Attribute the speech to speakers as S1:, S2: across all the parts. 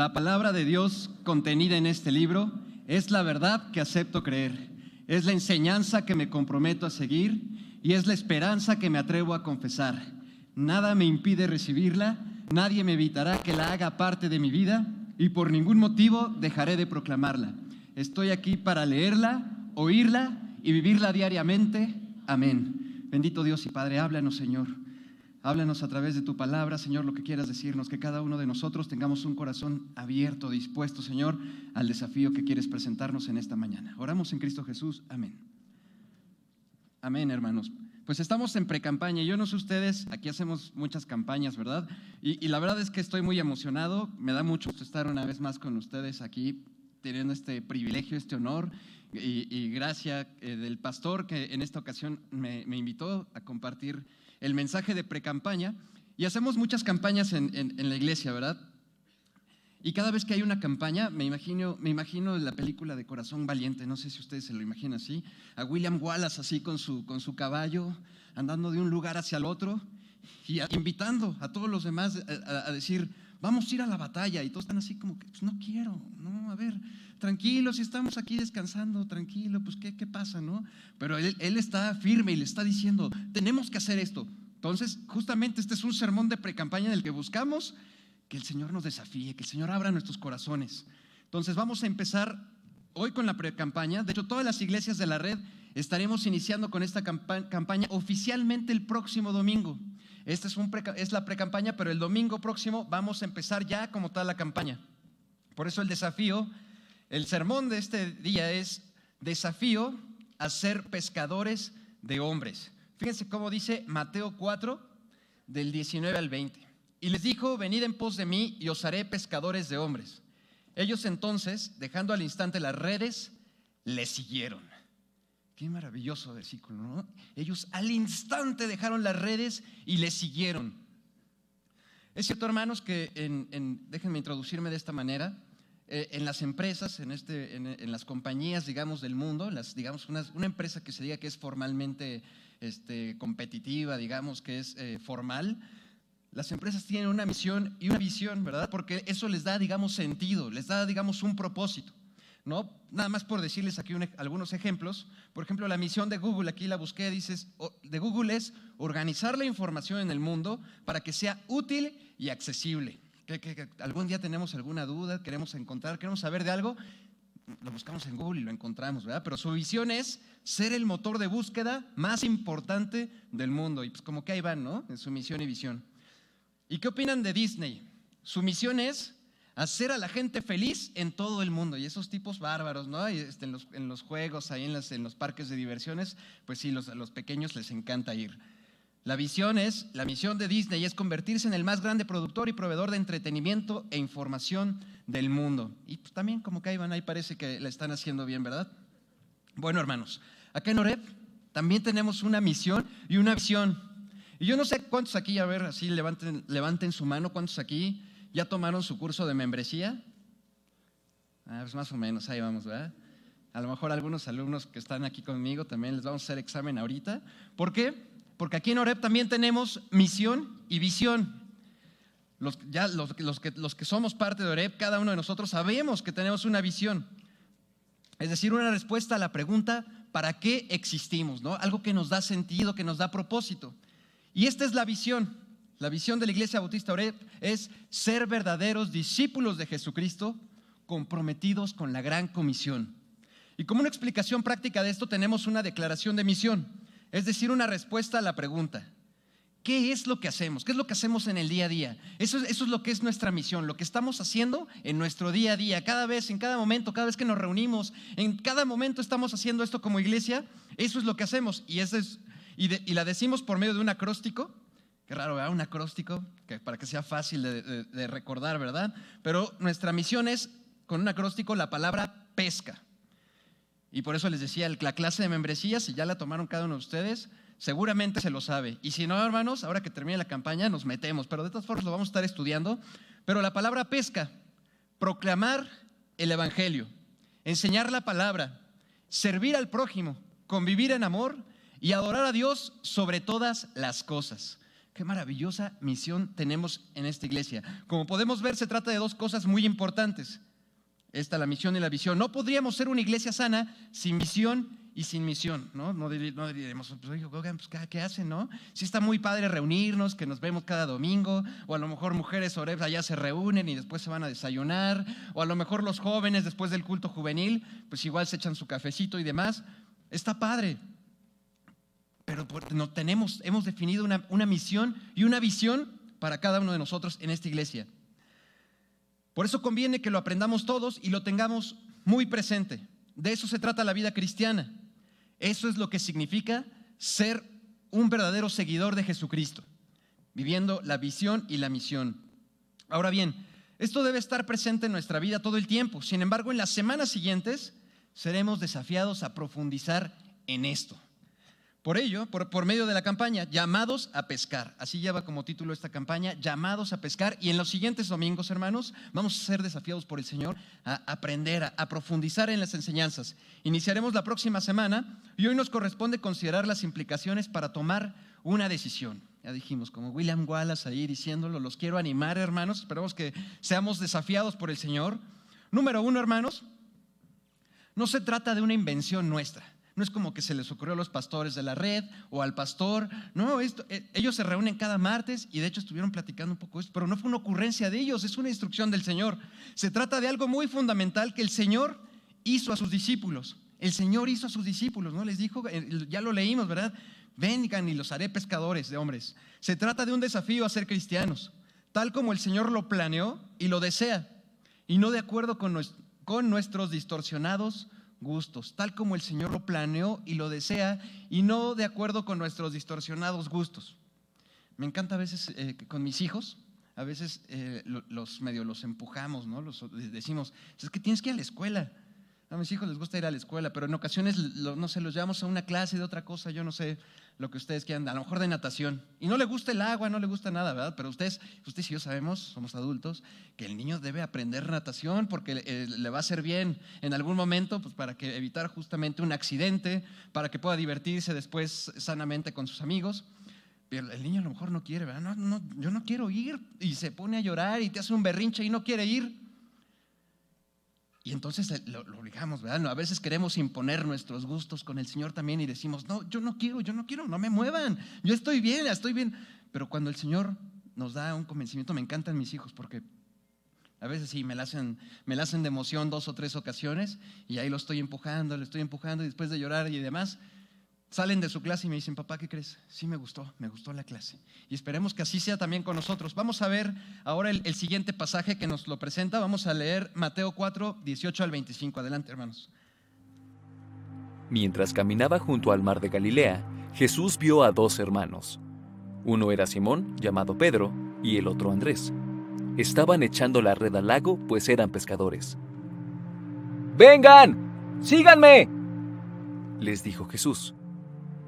S1: La palabra de Dios contenida en este libro es la verdad que acepto creer, es la enseñanza que me comprometo a seguir y es la esperanza que me atrevo a confesar. Nada me impide recibirla, nadie me evitará que la haga parte de mi vida y por ningún motivo dejaré de proclamarla. Estoy aquí para leerla, oírla y vivirla diariamente. Amén. Bendito Dios y Padre, háblanos, Señor. Háblanos a través de tu palabra, Señor, lo que quieras decirnos, que cada uno de nosotros tengamos un corazón abierto, dispuesto, Señor, al desafío que quieres presentarnos en esta mañana. Oramos en Cristo Jesús. Amén. Amén, hermanos. Pues estamos en pre-campaña. Yo no sé ustedes, aquí hacemos muchas campañas, ¿verdad? Y, la verdad es que estoy muy emocionado. Me da mucho estar una vez más con ustedes aquí, teniendo este privilegio, este honor y, gracia eh, del pastor que en esta ocasión me, me invitó a compartir el mensaje de precampaña y hacemos muchas campañas en, en, la iglesia, ¿verdad? Y cada vez que hay una campaña, me imagino, me imagino la película de Corazón Valiente, no sé si ustedes se lo imaginan así, a William Wallace así con su, con su caballo, andando de un lugar hacia el otro y invitando a todos los demás eh, a, decir, vamos a ir a la batalla. Y todos están así como que, pues no quiero, no, a ver, tranquilo, si estamos aquí descansando, tranquilo, pues ¿qué, qué pasa, no? Pero él, él está firme y le está diciendo, tenemos que hacer esto. Entonces, justamente este es un sermón de precampaña en el que buscamos que el Señor nos desafíe, que el Señor abra nuestros corazones. Entonces, vamos a empezar hoy con la campaña De hecho, todas las iglesias de la red estaremos iniciando con esta campaña oficialmente el próximo domingo. Esta es, un es la precampaña, pero el domingo próximo vamos a empezar ya como tal la campaña. Por eso el desafío el sermón de este día es desafío a ser pescadores de hombres. Fíjense cómo dice Mateo 4, del 19 al 20. Y les dijo, venid en pos de mí y os haré pescadores de hombres. Ellos entonces, dejando al instante las redes, le siguieron. Qué maravilloso versículo, ¿no? Ellos al instante dejaron las redes y le siguieron. Es cierto, hermanos, que déjenme introducirme de esta manera. Eh, en las empresas, en, este, en, las compañías, digamos, del mundo, las, digamos, una, empresa que se diga que es formalmente este, competitiva, digamos, que es eh, formal, las empresas tienen una misión y una visión, ¿verdad? Porque eso les da, digamos, sentido, les da, digamos, un propósito. ¿No? Nada más por decirles aquí algunos ejemplos. Por ejemplo, la misión de Google, aquí la busqué, dices, de Google es organizar la información en el mundo para que sea útil y accesible que, algún día tenemos alguna duda, queremos encontrar, queremos saber de algo, lo buscamos en Google y lo encontramos, ¿verdad? Pero su visión es ser el motor de búsqueda más importante del mundo. Y pues como que ahí van, ¿no? En su misión y visión. ¿Y qué opinan de Disney? Su misión es hacer a la gente feliz en todo el mundo. Y esos tipos bárbaros, ¿no? Este, en, los, juegos, ahí en, en, los parques de diversiones, pues sí, los, a los pequeños les encanta ir. La visión es, la misión de Disney es convertirse en el más grande productor y proveedor de entretenimiento e información del mundo. Y pues, también como que ahí van, ahí parece que la están haciendo bien, ¿verdad? Bueno, hermanos, acá en Oreb también tenemos una misión y una visión. Y yo no sé cuántos aquí, a ver, así levanten, levanten su mano, cuántos aquí ya tomaron su curso de membresía. Ah, pues más o menos, ahí vamos, ¿verdad? A lo mejor algunos alumnos que están aquí conmigo también les vamos a hacer examen ahorita. ¿Por qué? Porque aquí en Oreb también tenemos misión y visión. Los, ya los, que, somos parte de Oreb, cada uno de nosotros sabemos que tenemos una visión. Es decir, una respuesta a la pregunta, ¿para qué existimos? ¿no? Algo que nos da sentido, que nos da propósito. Y esta es la visión. La visión de la Iglesia Bautista Oreb es ser verdaderos discípulos de Jesucristo comprometidos con la gran comisión. Y como una explicación práctica de esto tenemos una declaración de misión. Es decir, una respuesta a la pregunta. ¿Qué es lo que hacemos? ¿Qué es lo que hacemos en el día a día? Eso, es lo que es nuestra misión, lo que estamos haciendo en nuestro día a día, cada vez, en cada momento, cada vez que nos reunimos, en cada momento estamos haciendo esto como iglesia, eso es lo que hacemos y, y, la decimos por medio de un acróstico, qué raro, ¿verdad? Un acróstico, para que sea fácil de recordar, ¿verdad? Pero nuestra misión es, con un acróstico, la palabra pesca. Y por eso les decía, la clase de membresía, si ya la tomaron cada uno de ustedes, seguramente se lo sabe. Y si no, hermanos, ahora que termine la campaña nos metemos, pero de todas formas lo vamos a estar estudiando. Pero la palabra pesca, proclamar el Evangelio, enseñar la palabra, servir al prójimo, convivir en amor y adorar a Dios sobre todas las cosas. Qué maravillosa misión tenemos en esta iglesia. Como podemos ver, se trata de dos cosas muy importantes. Esta, la misión y la visión. No podríamos ser una iglesia sana sin visión y sin misión, ¿no? No, diríamos, pues, oigan, pues, ¿qué hacen, no? Sí está muy padre reunirnos, que nos vemos cada domingo, o a lo mejor mujeres allá se reúnen y después se van a desayunar, o a lo mejor los jóvenes después del culto juvenil, pues igual se echan su cafecito y demás. Está padre. Pero pues, no tenemos, hemos definido una misión y una visión para cada uno de nosotros en esta iglesia. Por eso conviene que lo aprendamos todos y lo tengamos muy presente. De eso se trata la vida cristiana. Eso es lo que significa ser un verdadero seguidor de Jesucristo, viviendo la visión y la misión. Ahora bien, esto debe estar presente en nuestra vida todo el tiempo. Sin embargo, en las semanas siguientes seremos desafiados a profundizar en esto. Por ello, por, medio de la campaña, llamados a pescar. Así lleva como título esta campaña, llamados a pescar. Y en los siguientes domingos, hermanos, vamos a ser desafiados por el Señor a aprender, a, a profundizar en las enseñanzas. Iniciaremos la próxima semana y hoy nos corresponde considerar las implicaciones para tomar una decisión. Ya dijimos, como William Wallace ahí diciéndolo, los quiero animar, hermanos. Esperamos que seamos desafiados por el Señor. Número uno, hermanos, no se trata de una invención nuestra. No es como que se les ocurrió a los pastores de la red o al pastor. No, eh, ellos se reúnen cada martes y de hecho estuvieron platicando un poco esto, pero no fue una ocurrencia de ellos, es una instrucción del Señor. Se trata de algo muy fundamental que el Señor hizo a sus discípulos. El Señor hizo a sus discípulos, ¿no? Les dijo, eh, ya lo leímos, ¿verdad? Vengan y los haré pescadores de hombres. Se trata de un desafío a ser cristianos, tal como el Señor lo planeó y lo desea, y no de acuerdo con, con nuestros distorsionados gustos, tal como el Señor lo planeó y lo desea, y no de acuerdo con nuestros distorsionados gustos. Me encanta a veces eh, con mis hijos, a veces eh, los medio los empujamos, ¿no? Los, decimos, es que tienes que ir a la escuela. A mis hijos les gusta ir a la escuela, pero en ocasiones, no sé, los llevamos a una clase de otra cosa, yo no sé, lo que ustedes quieran, a lo mejor de natación. Y no le gusta el agua, no le gusta nada, ¿verdad? Pero ustedes, ustedes y yo sabemos, somos adultos, que el niño debe aprender natación porque le eh, va a ser bien en algún momento, pues para que evitar justamente un accidente, para que pueda divertirse después sanamente con sus amigos. Pero el niño a lo mejor no quiere, ¿verdad? No, no, yo no quiero ir. Y se pone a llorar y te hace un berrinche y no quiere ir. Y entonces eh, lo, obligamos, ¿verdad? A veces queremos imponer nuestros gustos con el Señor también y decimos, no, yo no quiero, yo no quiero, no me muevan, yo estoy bien, estoy bien. Pero cuando el Señor nos da un convencimiento, me encantan mis hijos porque a veces sí, me la hacen, me la hacen de emoción dos o tres ocasiones y ahí lo estoy empujando, lo estoy empujando y después de llorar y demás, salen de su clase y me dicen, papá, ¿qué crees? Sí, me gustó, me gustó la clase. Y esperemos que así sea también con nosotros. Vamos a ver ahora el, siguiente pasaje que nos lo presenta. Vamos a leer Mateo 4, 18 al 25. Adelante, hermanos.
S2: Mientras caminaba junto al mar de Galilea, Jesús vio a dos hermanos. Uno era Simón, llamado Pedro, y el otro Andrés. Estaban echando la red al lago, pues eran pescadores. ¡Vengan! ¡Síganme! les dijo Jesús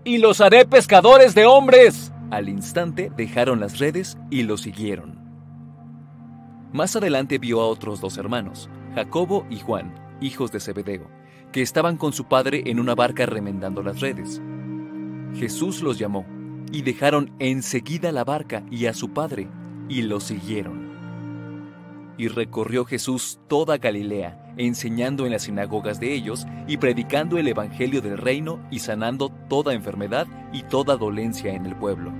S2: y los haré pescadores de hombres. Al instante dejaron las redes y lo siguieron. Más adelante vio a otros dos hermanos, Jacobo y Juan, hijos de Zebedeo, que estaban con su padre en una barca remendando las redes. Jesús los llamó, y dejaron enseguida la barca y a su padre, y lo siguieron y recorrió Jesús toda Galilea, enseñando en las sinagogas de ellos y predicando el Evangelio del reino y sanando toda enfermedad y toda dolencia en el pueblo.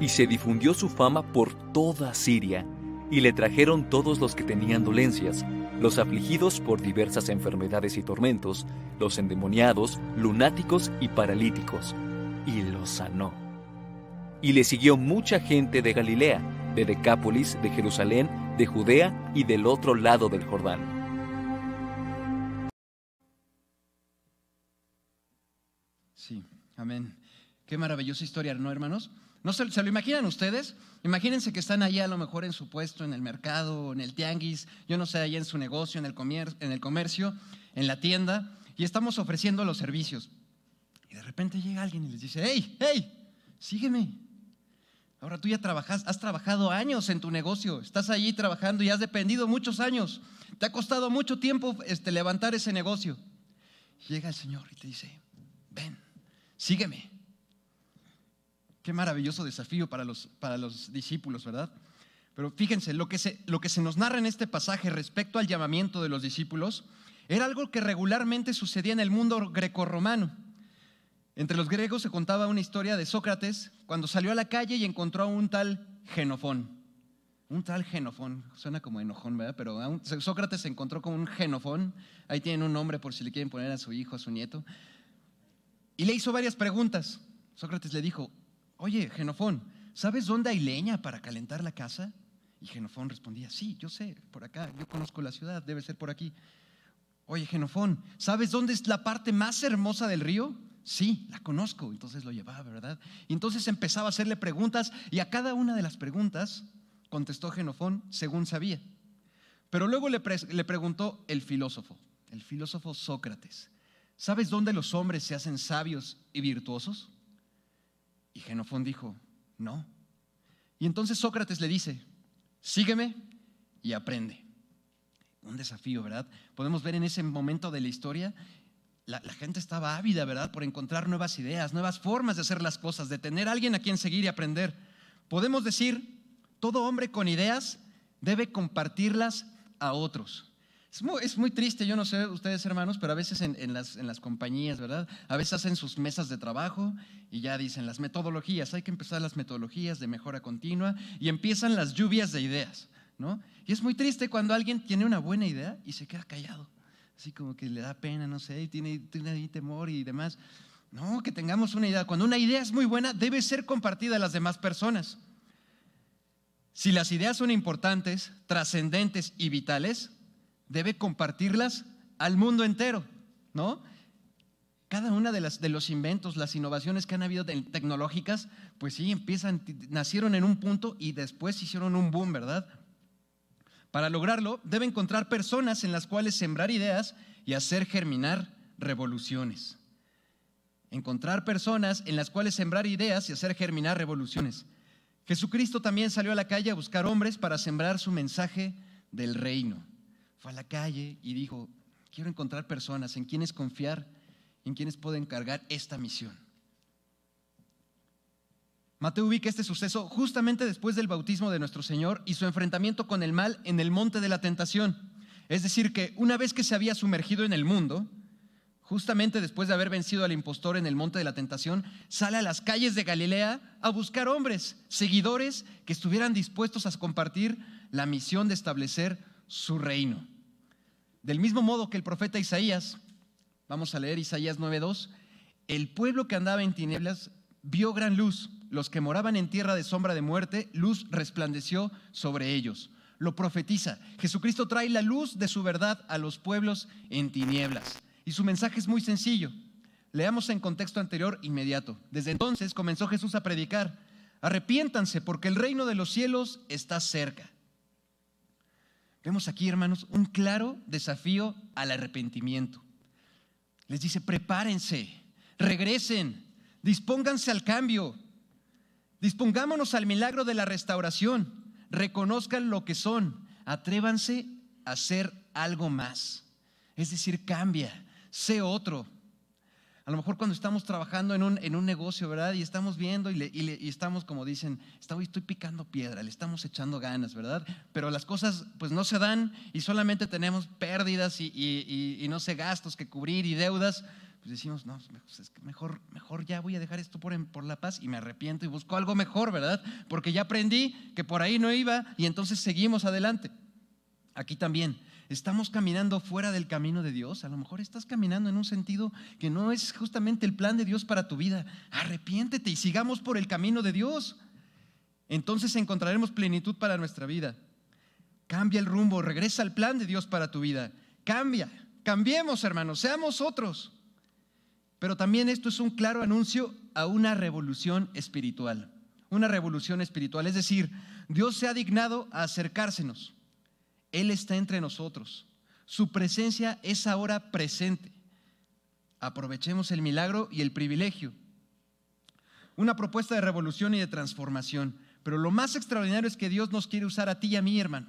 S2: Y se difundió su fama por toda Siria, y le trajeron todos los que tenían dolencias, los afligidos por diversas enfermedades y tormentos, los endemoniados, lunáticos y paralíticos, y los sanó. Y le siguió mucha gente de Galilea, de Decápolis, de Jerusalén, de Judea y del otro lado del Jordán.
S1: Sí, amén. Qué maravillosa historia, ¿no, hermanos? ¿No se, lo imaginan ustedes? Imagínense que están ahí a lo mejor en su puesto, en el mercado, en el tianguis, yo no sé, allá en su negocio, en el, comercio, en el comercio, en la tienda, y estamos ofreciendo los servicios. Y de repente llega alguien y les dice, hey, hey, sígueme. Ahora tú ya trabajas, has trabajado años en tu negocio, estás allí trabajando y has dependido muchos años. Te ha costado mucho tiempo este, levantar ese negocio. Llega el Señor y te dice, ven, sígueme. Qué maravilloso desafío para los, para los discípulos, ¿verdad? Pero fíjense, lo que, se, lo que se nos narra en este pasaje respecto al llamamiento de los discípulos era algo que regularmente sucedía en el mundo grecorromano. Entre los griegos se contaba una historia de Sócrates cuando salió a la calle y encontró a un tal Genofón. Un tal Genofón, suena como enojón, ¿verdad? Pero Sócrates se encontró con un Genofón, ahí tienen un nombre por si le quieren poner a su hijo, a su nieto, y le hizo varias preguntas. Sócrates le dijo, oye, Genofón, ¿sabes dónde hay leña para calentar la casa? Y Genofón respondía, sí, yo sé, por acá, yo conozco la ciudad, debe ser por aquí. Oye, Genofón, ¿sabes dónde es la parte más hermosa del río? Sí, la conozco. Entonces lo llevaba, ¿verdad? Y entonces empezaba a hacerle preguntas y a cada una de las preguntas contestó Genofón según sabía. Pero luego le, preguntó el filósofo, el filósofo Sócrates, ¿sabes dónde los hombres se hacen sabios y virtuosos? Y Genofón dijo, no. Y entonces Sócrates le dice, sígueme y aprende. Un desafío, ¿verdad? Podemos ver en ese momento de la historia la, gente estaba ávida, ¿verdad?, por encontrar nuevas ideas, nuevas formas de hacer las cosas, de tener alguien a quien seguir y aprender. Podemos decir, todo hombre con ideas debe compartirlas a otros. Es muy, triste, yo no sé ustedes hermanos, pero a veces en, las, en las compañías, ¿verdad? A veces hacen sus mesas de trabajo y ya dicen las metodologías, hay que empezar las metodologías de mejora continua y empiezan las lluvias de ideas, ¿no? Y es muy triste cuando alguien tiene una buena idea y se queda callado así como que le da pena, no sé, y tiene, tiene ahí temor y demás. No, que tengamos una idea. Cuando una idea es muy buena, debe ser compartida a las demás personas. Si las ideas son importantes, trascendentes y vitales, debe compartirlas al mundo entero, ¿no? Cada una de, las, de los inventos, las innovaciones que han habido tecnológicas, pues sí, empiezan, nacieron en un punto y después hicieron un boom, ¿verdad? Para lograrlo, debe encontrar personas en las cuales sembrar ideas y hacer germinar revoluciones. Encontrar personas en las cuales sembrar ideas y hacer germinar revoluciones. Jesucristo también salió a la calle a buscar hombres para sembrar su mensaje del reino. Fue a la calle y dijo, quiero encontrar personas en quienes confiar, en quienes puedo encargar esta misión. Mateo ubica este suceso justamente después del bautismo de nuestro Señor y su enfrentamiento con el mal en el monte de la tentación. Es decir, que una vez que se había sumergido en el mundo, justamente después de haber vencido al impostor en el monte de la tentación, sale a las calles de Galilea a buscar hombres, seguidores que estuvieran dispuestos a compartir la misión de establecer su reino. Del mismo modo que el profeta Isaías, vamos a leer Isaías 9:2, el pueblo que andaba en tinieblas vio gran luz los que moraban en tierra de sombra de muerte, luz resplandeció sobre ellos. Lo profetiza. Jesucristo trae la luz de su verdad a los pueblos en tinieblas. Y su mensaje es muy sencillo. Leamos en contexto anterior inmediato. Desde entonces comenzó Jesús a predicar. Arrepiéntanse porque el reino de los cielos está cerca. Vemos aquí, hermanos, un claro desafío al arrepentimiento. Les dice, prepárense, regresen, dispónganse al cambio, Dispongámonos al milagro de la restauración. Reconozcan lo que son. Atrévanse a hacer algo más. Es decir, cambia, sé otro. A lo mejor cuando estamos trabajando en un, negocio, ¿verdad? Y estamos viendo y, estamos, como dicen, estoy, estoy picando piedra, le estamos echando ganas, ¿verdad? Pero las cosas pues no se dan y solamente tenemos pérdidas y, y no sé, gastos que cubrir y deudas decimos, no, pues, es que mejor, mejor ya voy a dejar esto por, por la paz y me arrepiento y busco algo mejor, ¿verdad? Porque ya aprendí que por ahí no iba y entonces seguimos adelante. Aquí también, estamos caminando fuera del camino de Dios. A lo mejor estás caminando en un sentido que no es justamente el plan de Dios para tu vida. Arrepiéntete y sigamos por el camino de Dios. Entonces encontraremos plenitud para nuestra vida. Cambia el rumbo, regresa al plan de Dios para tu vida. Cambia, cambiemos hermanos, seamos otros. Pero también esto es un claro anuncio a una revolución espiritual. Una revolución espiritual, es decir, Dios se ha dignado a acercársenos. Él está entre nosotros. Su presencia es ahora presente. Aprovechemos el milagro y el privilegio. Una propuesta de revolución y de transformación. Pero lo más extraordinario es que Dios nos quiere usar a ti y a mí, hermano.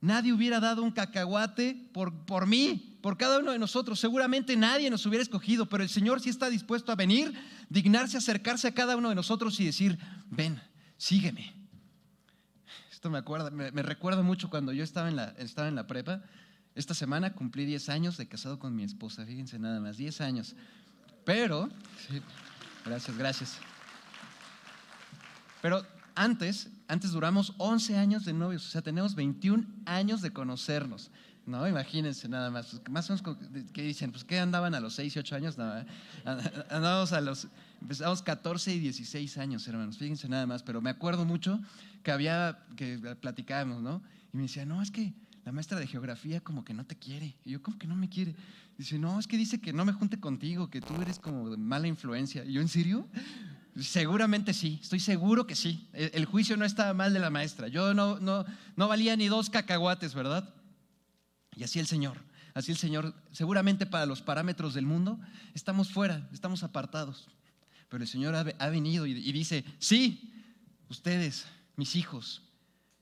S1: Nadie hubiera dado un cacahuate por, por mí por cada uno de nosotros. Seguramente nadie nos hubiera escogido, pero el Señor sí está dispuesto a venir, dignarse, acercarse a cada uno de nosotros y decir, ven, sígueme. Esto me, acuerda, me, recuerda mucho cuando yo estaba en, la, estaba en la prepa. Esta semana cumplí 10 años de casado con mi esposa, fíjense nada más, 10 años. Pero, gracias, gracias. Pero antes, antes duramos 11 años de novios, o sea, tenemos 21 años de conocernos. ¿no? Imagínense nada más, pues, más o menos, ¿qué dicen? Pues, que andaban a los 6 y 8 años? nada eh, Andábamos a los, empezamos 14 y 16 años, hermanos, fíjense nada más, pero me acuerdo mucho que había, que platicábamos, ¿no? Y me decía, no, es que la maestra de geografía como que no te quiere. Y yo, como que no me quiere? Dice, no, es que dice que no me junte contigo, que tú eres como de mala influencia. Y yo, ¿en serio? Seguramente sí, estoy seguro que sí. El, juicio no estaba mal de la maestra. Yo no, no, no valía ni dos cacahuates, ¿verdad? Y así el Señor, así el Señor, seguramente para los parámetros del mundo, estamos fuera, estamos apartados. Pero el Señor ha, venido y, y dice, sí, ustedes, mis hijos,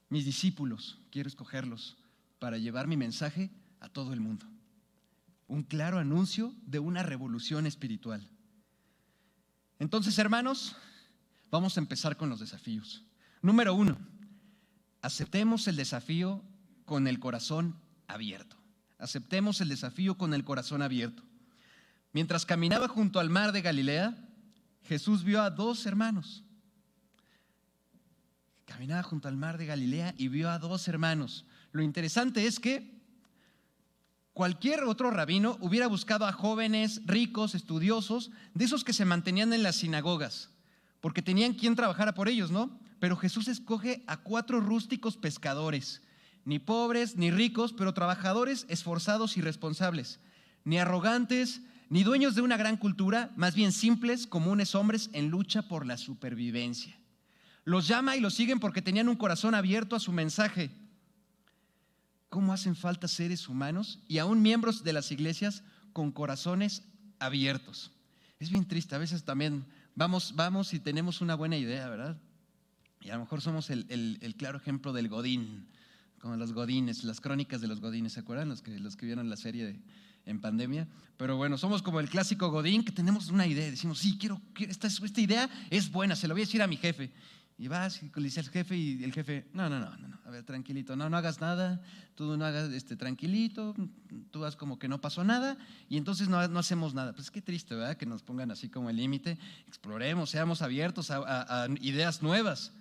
S1: mis discípulos, quiero escogerlos para llevar mi mensaje a todo el mundo. Un claro anuncio de una revolución espiritual. Entonces, hermanos, vamos a empezar con los desafíos. Número uno, aceptemos el desafío con el corazón abierto. Aceptemos el desafío con el corazón abierto. Mientras caminaba junto al mar de Galilea, Jesús vio a dos hermanos. Caminaba junto al mar de Galilea y vio a dos hermanos. Lo interesante es que cualquier otro rabino hubiera buscado a jóvenes ricos, estudiosos, de esos que se mantenían en las sinagogas, porque tenían quien trabajara por ellos, ¿no? Pero Jesús escoge a cuatro rústicos pescadores ni pobres, ni ricos, pero trabajadores, esforzados y responsables, ni arrogantes, ni dueños de una gran cultura, más bien simples, comunes hombres en lucha por la supervivencia. Los llama y los siguen porque tenían un corazón abierto a su mensaje. ¿Cómo hacen falta seres humanos y aún miembros de las iglesias con corazones abiertos? Es bien triste, a veces también vamos, vamos y tenemos una buena idea, ¿verdad? Y a lo mejor somos el, el claro ejemplo del Godín, como los godines, las crónicas de los godines, ¿se acuerdan? Los que, los que vieron la serie de, en pandemia. Pero bueno, somos como el clásico godín que tenemos una idea, decimos, sí, quiero, esta, esta, idea es buena, se lo voy a decir a mi jefe. Y vas y le dices al jefe y el jefe, no, no, no, no, a ver, tranquilito, no, no hagas nada, tú no hagas, este, tranquilito, tú haz como que no pasó nada y entonces no, no hacemos nada. Pues qué triste, ¿verdad? Que nos pongan así como el límite, exploremos, seamos abiertos a, a ideas nuevas.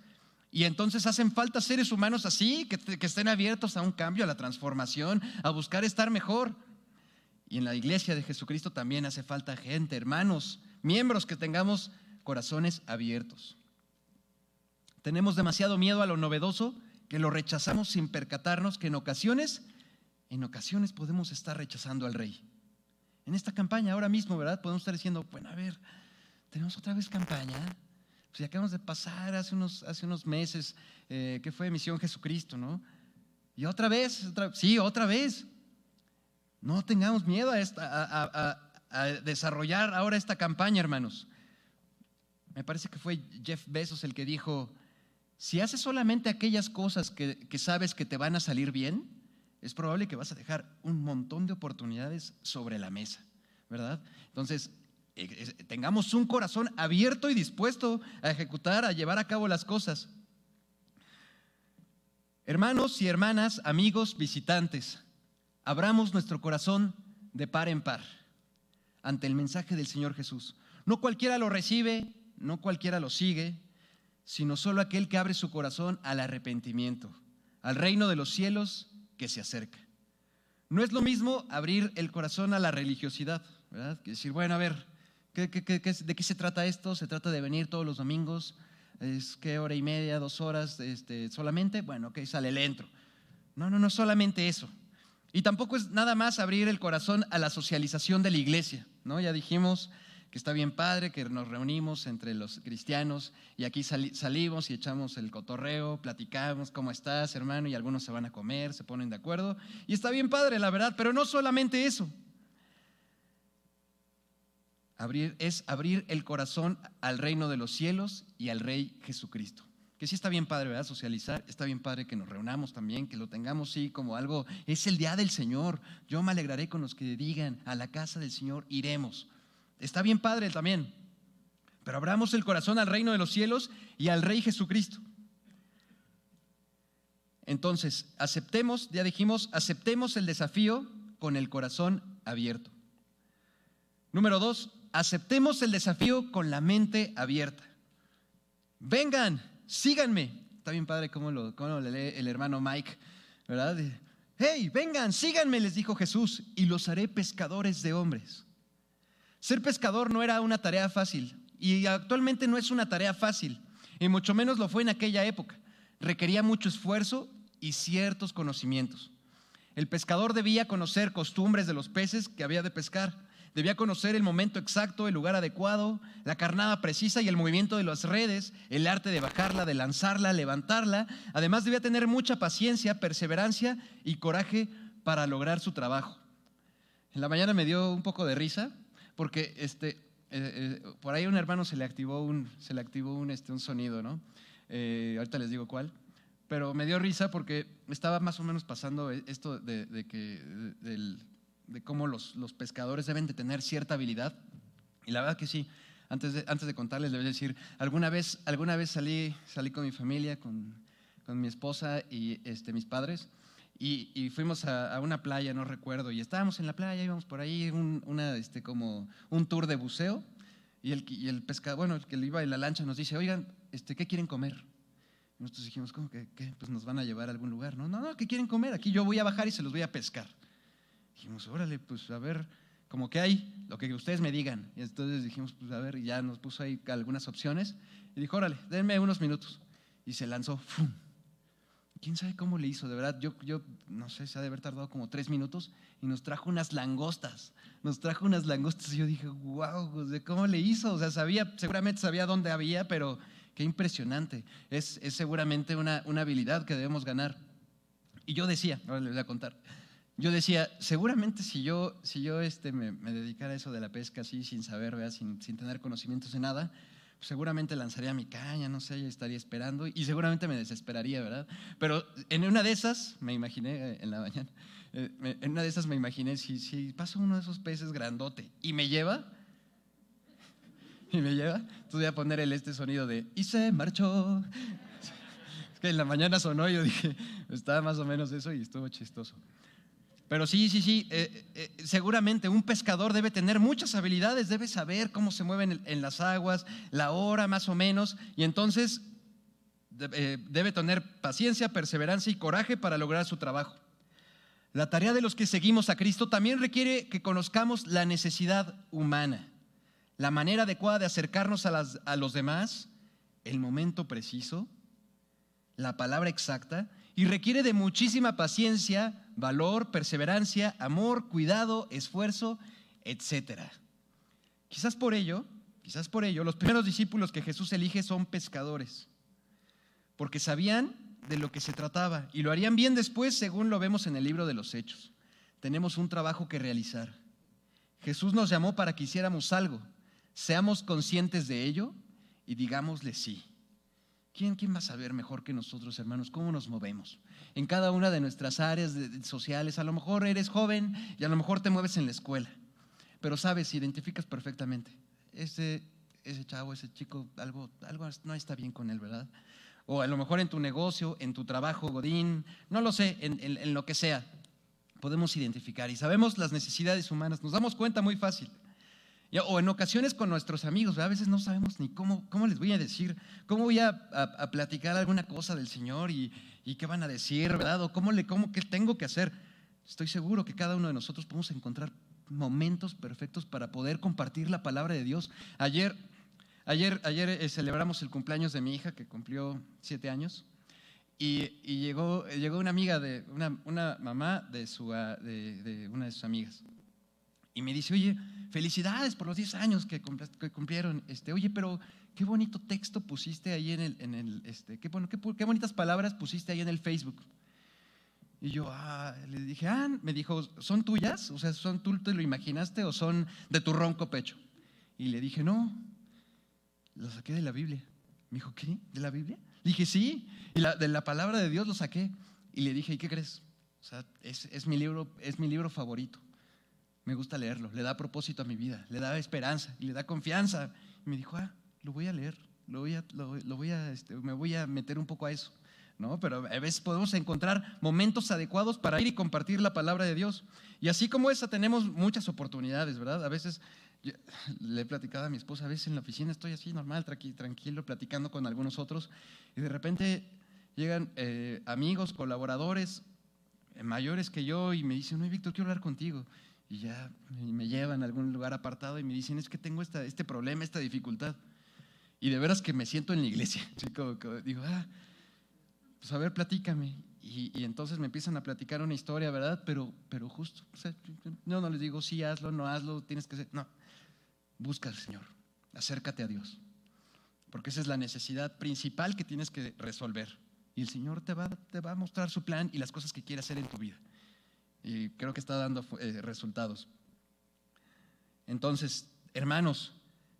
S1: Y entonces hacen falta seres humanos así, que, que, estén abiertos a un cambio, a la transformación, a buscar estar mejor. Y en la iglesia de Jesucristo también hace falta gente, hermanos, miembros que tengamos corazones abiertos. Tenemos demasiado miedo a lo novedoso que lo rechazamos sin percatarnos que en ocasiones, en ocasiones podemos estar rechazando al rey. En esta campaña ahora mismo, ¿verdad? Podemos estar diciendo, bueno, a ver, tenemos otra vez campaña pues, acabamos de pasar hace unos, hace unos meses, eh, que fue Misión Jesucristo, ¿no? Y otra vez, otra, sí, otra vez. No tengamos miedo a, desarrollar ahora esta campaña, hermanos. Me parece que fue Jeff Bezos el que dijo, si haces solamente aquellas cosas que, que sabes que te van a salir bien, es probable que vas a dejar un montón de oportunidades sobre la mesa, ¿verdad? Entonces, tengamos un corazón abierto y dispuesto a ejecutar, a llevar a cabo las cosas. Hermanos y hermanas, amigos, visitantes, abramos nuestro corazón de par en par ante el mensaje del Señor Jesús. No cualquiera lo recibe, no cualquiera lo sigue, sino solo aquel que abre su corazón al arrepentimiento, al reino de los cielos que se acerca. No es lo mismo abrir el corazón a la religiosidad, ¿verdad? Que decir, bueno, a ver, de qué se trata esto? ¿Se trata de venir todos los domingos? ¿Es qué hora y media, dos horas este, solamente? Bueno, que sale el entro. No, no, no, solamente eso. Y tampoco es nada más abrir el corazón a la socialización de la iglesia, ¿no? Ya dijimos que está bien padre, que nos reunimos entre los cristianos y aquí salimos y echamos el cotorreo, platicamos, ¿cómo estás, hermano? Y algunos se van a comer, se ponen de acuerdo. Y está bien padre, la verdad, pero no solamente eso. Abrir, es abrir el corazón al reino de los cielos y al Rey Jesucristo. Que sí está bien padre, ¿verdad? Socializar, está bien padre que nos reunamos también, que lo tengamos, sí, como algo, es el día del Señor. Yo me alegraré con los que digan, a la casa del Señor iremos. Está bien padre también. Pero abramos el corazón al reino de los cielos y al Rey Jesucristo. Entonces, aceptemos, ya dijimos, aceptemos el desafío con el corazón abierto. Número dos, aceptemos el desafío con la mente abierta. Vengan, síganme. Está bien padre cómo lo, lee el hermano Mike, ¿verdad? Hey, vengan, síganme, les dijo Jesús, y los haré pescadores de hombres. Ser pescador no era una tarea fácil, y actualmente no es una tarea fácil, y mucho menos lo fue en aquella época. Requería mucho esfuerzo y ciertos conocimientos. El pescador debía conocer costumbres de los peces que había de pescar Debía conocer el momento exacto, el lugar adecuado, la carnada precisa y el movimiento de las redes, el arte de bajarla, de lanzarla, levantarla. Además debía tener mucha paciencia, perseverancia y coraje para lograr su trabajo. En la mañana me dio un poco de risa porque este, eh, eh, por ahí un hermano se le activó un, se le activó un, este, un sonido, ¿no? Eh, ahorita les digo cuál. Pero me dio risa porque estaba más o menos pasando e-, esto de, que, del de cómo los, pescadores deben de tener cierta habilidad. Y la verdad que sí, antes de, antes de contarles, le voy a decir, alguna vez, alguna vez salí, salí con mi familia, con, mi esposa y este, mis padres, y, fuimos a, una playa, no recuerdo, y estábamos en la playa, íbamos por ahí, un, una, este, como un tour de buceo, y el, el pescador, bueno, el que iba en la lancha nos dice, oigan, este, ¿qué quieren comer? nosotros dijimos, ¿cómo que qué? Pues nos van a llevar a algún lugar, ¿no? No, no, ¿qué quieren comer? Aquí yo voy a bajar y se los voy a pescar dijimos, órale, pues a ver, como que hay lo que ustedes me digan. Y entonces dijimos, pues a ver, y ya nos puso ahí algunas opciones. Y dijo, órale, denme unos minutos. Y se lanzó, ¡fum! ¿Quién sabe cómo le hizo? De verdad, yo, yo no sé, se ha de haber tardado como tres minutos y nos trajo unas langostas. Nos trajo unas langostas y yo dije, wow, pues, ¿cómo le hizo? O sea, sabía, seguramente sabía dónde había, pero qué impresionante. Es, es seguramente una, una habilidad que debemos ganar. Y yo decía, ahora les voy a contar, yo decía, seguramente si yo, si yo este, me, dedicara a eso de la pesca así, sin saber, sin, sin tener conocimientos de nada, pues seguramente lanzaría mi caña, no sé, estaría esperando y seguramente me desesperaría, ¿verdad? Pero en una de esas, me imaginé eh, en la mañana, eh, en una de esas me imaginé, si, si pasa uno de esos peces grandote y me lleva, y me lleva, entonces voy a poner el este sonido de, y se marchó. Es que en la mañana sonó y yo dije, estaba más o menos eso y estuvo chistoso. Pero sí, sí, sí, eh, eh, seguramente un pescador debe tener muchas habilidades, debe saber cómo se mueven en las aguas, la hora más o menos, y entonces eh, debe tener paciencia, perseverancia y coraje para lograr su trabajo. La tarea de los que seguimos a Cristo también requiere que conozcamos la necesidad humana, la manera adecuada de acercarnos a, a los demás, el momento preciso, la palabra exacta, y requiere de muchísima paciencia, valor, perseverancia, amor, cuidado, esfuerzo, etc. Quizás por ello, quizás por ello, los primeros discípulos que Jesús elige son pescadores, porque sabían de lo que se trataba y lo harían bien después, según lo vemos en el libro de los Hechos. Tenemos un trabajo que realizar. Jesús nos llamó para que hiciéramos algo, seamos conscientes de ello y digámosle sí. ¿Quién, va a saber mejor que nosotros, hermanos, cómo nos movemos? En cada una de nuestras áreas sociales, a lo mejor eres joven y a lo mejor te mueves en la escuela, pero sabes, identificas perfectamente. Ese, ese chavo, ese chico, algo, algo no está bien con él, ¿verdad? O a lo mejor en tu negocio, en tu trabajo, Godín, no lo sé, en, en lo que sea, podemos identificar y sabemos las necesidades humanas. Nos damos cuenta muy fácil. O en ocasiones con nuestros amigos, a veces no sabemos ni cómo, cómo les voy a decir, cómo voy a, platicar alguna cosa del Señor y, qué van a decir, ¿verdad? O cómo le, cómo tengo que hacer. Estoy seguro que cada uno de nosotros podemos encontrar momentos perfectos para poder compartir la palabra de Dios. Ayer, ayer, ayer eh, celebramos el cumpleaños de mi hija que cumplió siete años y, llegó, llegó una amiga de una, mamá de, su, ah, de una de sus amigas y me dice, oye, felicidades por los 10 años que, cumplieron. Este, oye, pero qué bonito texto pusiste ahí en el, en el este, bueno, qué, bonitas palabras pusiste ahí en el Facebook. Y yo ah, le dije, ah, me dijo, ¿son tuyas? O sea, ¿son tú te lo imaginaste o son de tu ronco pecho? Y le dije, no, lo saqué de la Biblia. Me dijo, ¿qué? ¿De la Biblia? Le dije, sí, y la, de la palabra de Dios lo saqué. Y le dije, ¿y qué crees? O sea, es mi, libro, es mi libro favorito. Me gusta leerlo, le da propósito a mi vida, le da esperanza y le da confianza. me dijo, ah, lo voy a leer, lo voy a, lo, voy a este, me voy a meter un poco a eso. ¿No? Pero a veces podemos encontrar momentos adecuados para ir y compartir la palabra de Dios. Y así como esa tenemos muchas oportunidades, ¿verdad? A veces le he platicado a mi esposa, a veces en la oficina estoy así normal, tranquilo, platicando con algunos otros, y de repente llegan eh, amigos, colaboradores, eh, mayores que yo, y me dicen, no, Víctor, quiero hablar contigo. Y ya me llevan a algún lugar apartado y me dicen, es que tengo esta, este problema, esta dificultad. Y de veras que me siento en la iglesia. digo, ah, pues a ver, platícame. Y, y, entonces me empiezan a platicar una historia, ¿verdad? Pero, pero justo, no, no les digo, sí, hazlo, no hazlo, tienes que hacer. No, busca al Señor, acércate a Dios. Porque esa es la necesidad principal que tienes que resolver. Y el Señor te va, te va a mostrar su plan y las cosas que quiere hacer en tu vida y creo que está dando eh, resultados. Entonces, hermanos,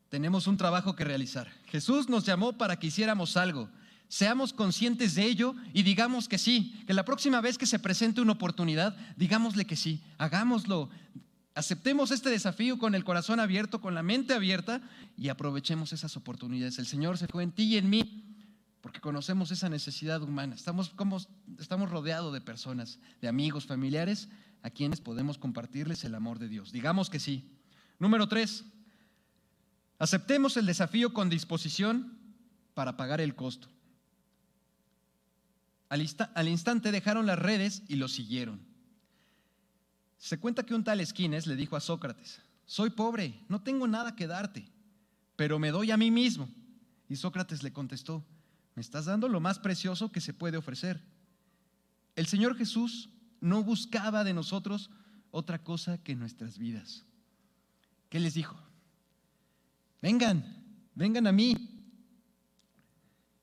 S1: tenemos un trabajo que realizar. Jesús nos llamó para que hiciéramos algo. Seamos conscientes de ello y digamos que sí, que la próxima vez que se presente una oportunidad, digámosle que sí, hagámoslo, aceptemos este desafío con el corazón abierto, con la mente abierta y aprovechemos esas oportunidades. El Señor se fue en ti y en mí porque conocemos esa necesidad humana. Estamos, como, estamos rodeados de personas, de amigos, familiares, a quienes podemos compartirles el amor de Dios. Digamos que sí. Número tres, aceptemos el desafío con disposición para pagar el costo. Al, al instante dejaron las redes y lo siguieron. Se cuenta que un tal Esquines le dijo a Sócrates, soy pobre, no tengo nada que darte, pero me doy a mí mismo. Y Sócrates le contestó, me estás dando lo más precioso que se puede ofrecer. El Señor Jesús no buscaba de nosotros otra cosa que nuestras vidas. ¿Qué les dijo? Vengan, vengan a mí.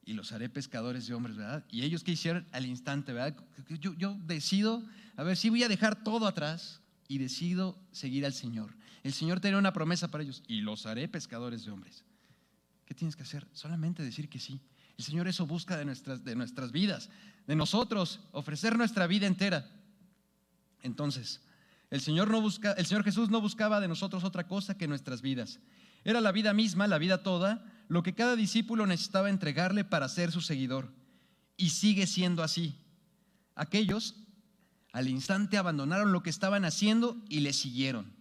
S1: Y los haré pescadores de hombres, ¿verdad? Y ellos qué hicieron al instante, ¿verdad? Yo, decido, a ver, si voy a dejar todo atrás y decido seguir al Señor. El Señor tenía una promesa para ellos y los haré pescadores de hombres. ¿Qué tienes que hacer? Solamente decir que sí. El Señor eso busca de nuestras, de nuestras vidas, de nosotros, ofrecer nuestra vida entera. Entonces, el Señor, no busca, el Señor Jesús no buscaba de nosotros otra cosa que nuestras vidas. Era la vida misma, la vida toda, lo que cada discípulo necesitaba entregarle para ser su seguidor. Y sigue siendo así. Aquellos al instante abandonaron lo que estaban haciendo y le siguieron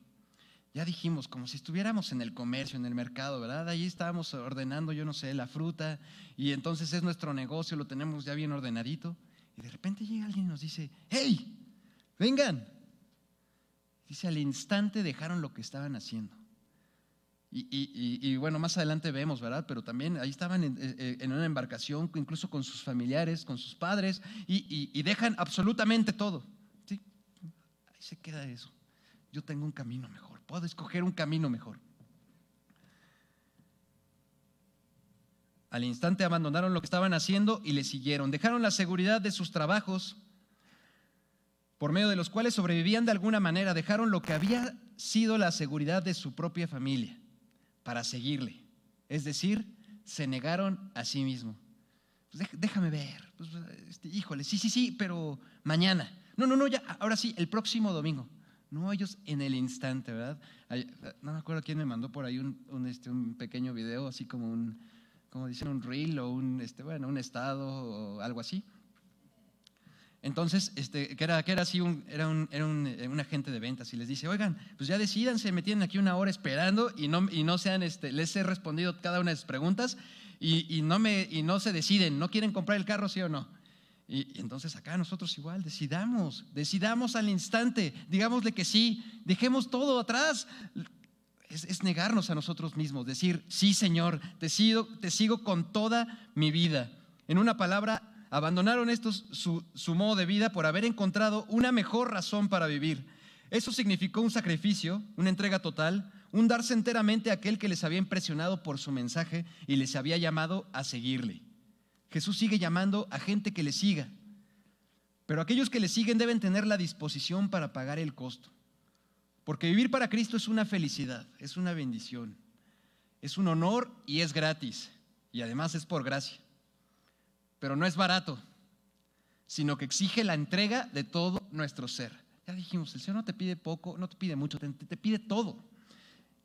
S1: ya dijimos, como si estuviéramos en el comercio, en el mercado, ¿verdad? Allí estábamos ordenando, yo no sé, la fruta, y entonces es nuestro negocio, lo tenemos ya bien ordenadito, y de repente llega alguien y nos dice, ¡Hey! ¡Vengan! Dice, al instante dejaron lo que estaban haciendo. Y, bueno, más adelante vemos, ¿verdad? Pero también ahí estaban eh, eh, en, una embarcación, incluso con sus familiares, con sus padres, y, dejan absolutamente todo. Ahí se queda eso. Yo tengo un camino mejor puedo escoger un camino mejor. Al instante abandonaron lo que estaban haciendo y le siguieron. Dejaron la seguridad de sus trabajos, por medio de los cuales sobrevivían de alguna manera. Dejaron lo que había sido la seguridad de su propia familia para seguirle. Es decir, se negaron a sí mismo. Pues déjame ver. Pues, este, híjole, sí, sí, sí, pero mañana. No, no, no, ya, ahora sí, el próximo domingo. No, ellos en el instante, ¿verdad? No me acuerdo quién me mandó por ahí un, este, un, pequeño video, así como un, como dicen, un reel o un, este, bueno, un estado o algo así. Entonces, este, que era, que era así, un, era, un, era un, eh, agente de ventas y les dice, oigan, pues ya decidanse, me tienen aquí una hora esperando y no, y no sean, este, les he respondido cada una de sus preguntas y no me, y no se deciden, no quieren comprar el carro, sí o no. Y, entonces acá nosotros igual decidamos, decidamos al instante, digámosle que sí, dejemos todo atrás. Es, negarnos a nosotros mismos, decir, sí Señor, te sigo, te sigo con toda mi vida. En una palabra, abandonaron estos su, su modo de vida por haber encontrado una mejor razón para vivir. Eso significó un sacrificio, una entrega total, un darse enteramente a aquel que les había impresionado por su mensaje y les había llamado a seguirle. Jesús sigue llamando a gente que le siga. Pero aquellos que le siguen deben tener la disposición para pagar el costo. Porque vivir para Cristo es una felicidad, es una bendición, es un honor y es gratis. Y además es por gracia. Pero no es barato, sino que exige la entrega de todo nuestro ser. Ya dijimos, el Señor no te pide poco, no te pide mucho, te, pide todo.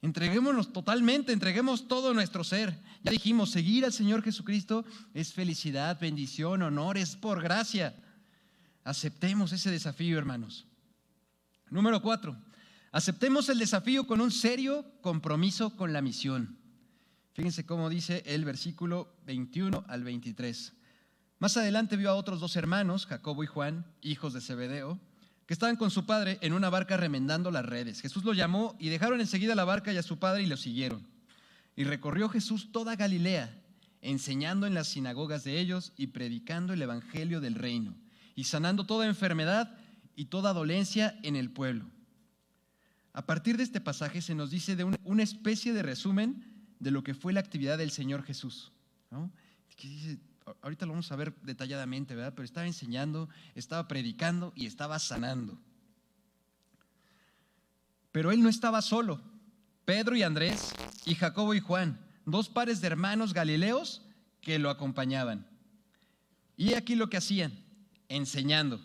S1: Entreguémonos totalmente, entreguemos todo nuestro ser. Ya dijimos, seguir al Señor Jesucristo es felicidad, bendición, honor, es por gracia. Aceptemos ese desafío, hermanos. Número cuatro, aceptemos el desafío con un serio compromiso con la misión. Fíjense cómo dice el versículo 21 al 23. Más adelante vio a otros dos hermanos, Jacobo y Juan, hijos de Zebedeo, que estaban con su padre en una barca remendando las redes. Jesús lo llamó y dejaron enseguida la barca y a su padre y lo siguieron. Y recorrió Jesús toda Galilea, enseñando en las sinagogas de ellos y predicando el Evangelio del reino, y sanando toda enfermedad y toda dolencia en el pueblo. A partir de este pasaje se nos dice de una especie de resumen de lo que fue la actividad del Señor Jesús ahorita lo vamos a ver detalladamente, ¿verdad? Pero estaba enseñando, estaba predicando y estaba sanando. Pero él no estaba solo. Pedro y Andrés y Jacobo y Juan, dos pares de hermanos galileos que lo acompañaban. Y aquí lo que hacían, enseñando.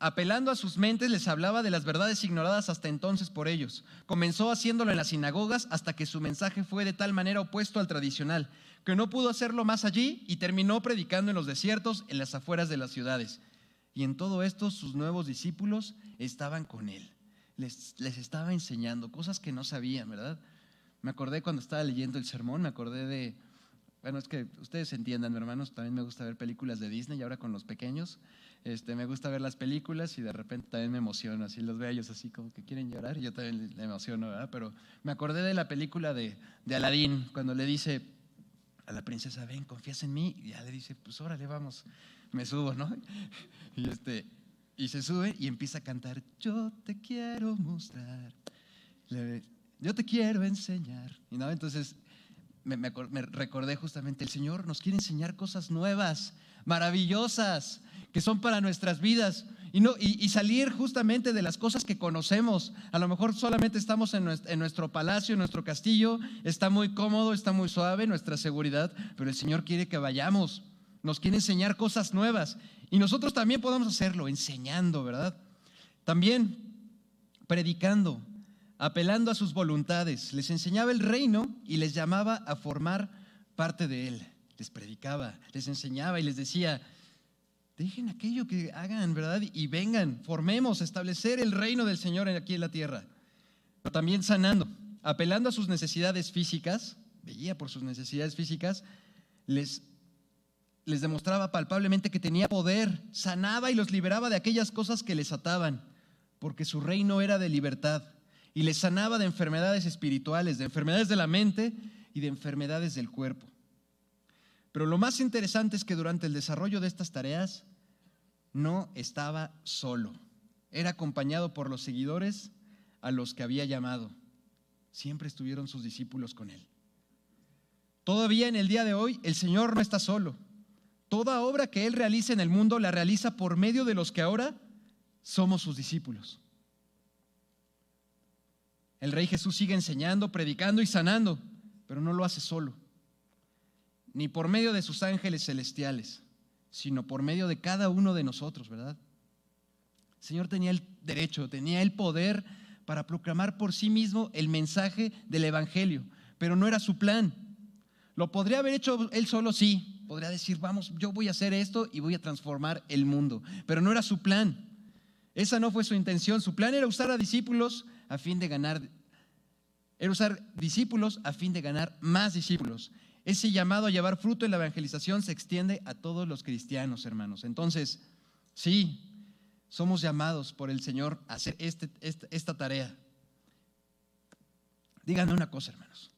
S1: Apelando a sus mentes les hablaba de las verdades ignoradas hasta entonces por ellos. Comenzó haciéndolo en las sinagogas hasta que su mensaje fue de tal manera opuesto al tradicional que no pudo hacerlo más allí y terminó predicando en los desiertos, en las afueras de las ciudades. Y en todo esto sus nuevos discípulos estaban con él. Les, les estaba enseñando cosas que no sabían, ¿verdad? Me acordé cuando estaba leyendo el sermón, me acordé de, bueno, es que ustedes entiendan, hermanos, también me gusta ver películas de Disney y ahora con los pequeños. Este, me gusta ver las películas y de repente también me emociono, así los veo ellos así como que quieren llorar, yo también me emociono, ¿verdad? Pero me acordé de la película de, de Aladín, cuando le dice, a la princesa, ven, confías en mí. Y ya le dice, pues órale, vamos, me subo, ¿no? Y, este, y se sube y empieza a cantar, yo te quiero mostrar, yo te quiero enseñar. Y no, entonces me, recordé justamente, el Señor nos quiere enseñar cosas nuevas, maravillosas, que son para nuestras vidas. Y, no, y, salir justamente de las cosas que conocemos. A lo mejor solamente estamos en nuestro, en nuestro palacio, en nuestro castillo, está muy cómodo, está muy suave nuestra seguridad, pero el Señor quiere que vayamos. Nos quiere enseñar cosas nuevas. Y nosotros también podemos hacerlo, enseñando, ¿verdad? También predicando, apelando a sus voluntades, les enseñaba el reino y les llamaba a formar parte de él. Les predicaba, les enseñaba y les decía, dejen aquello que hagan, ¿verdad? Y vengan, formemos, establecer el reino del Señor aquí en la tierra. Pero también sanando, apelando a sus necesidades físicas, veía por sus necesidades físicas, les, les demostraba palpablemente que tenía poder, sanaba y los liberaba de aquellas cosas que les ataban, porque su reino era de libertad y le sanaba de enfermedades espirituales, de enfermedades de la mente y de enfermedades del cuerpo. Pero lo más interesante es que durante el desarrollo de estas tareas no estaba solo. Era acompañado por los seguidores a los que había llamado. Siempre estuvieron sus discípulos con él. Todavía en el día de hoy el Señor no está solo. Toda obra que Él realiza en el mundo la realiza por medio de los que ahora somos sus discípulos. El rey Jesús sigue enseñando, predicando y sanando, pero no lo hace solo, ni por medio de sus ángeles celestiales, sino por medio de cada uno de nosotros, ¿verdad? El Señor tenía el derecho, tenía el poder para proclamar por sí mismo el mensaje del Evangelio, pero no era su plan. Lo podría haber hecho él solo, sí. Podría decir, vamos, yo voy a hacer esto y voy a transformar el mundo. Pero no era su plan. Esa no fue su intención. Su plan era usar a discípulos a fin de ganar, era usar discípulos a fin de ganar más discípulos. Ese llamado a llevar fruto en la evangelización se extiende a todos los cristianos, hermanos. Entonces, sí, somos llamados por el Señor a hacer este, este, esta, tarea. Díganme una cosa, hermanos.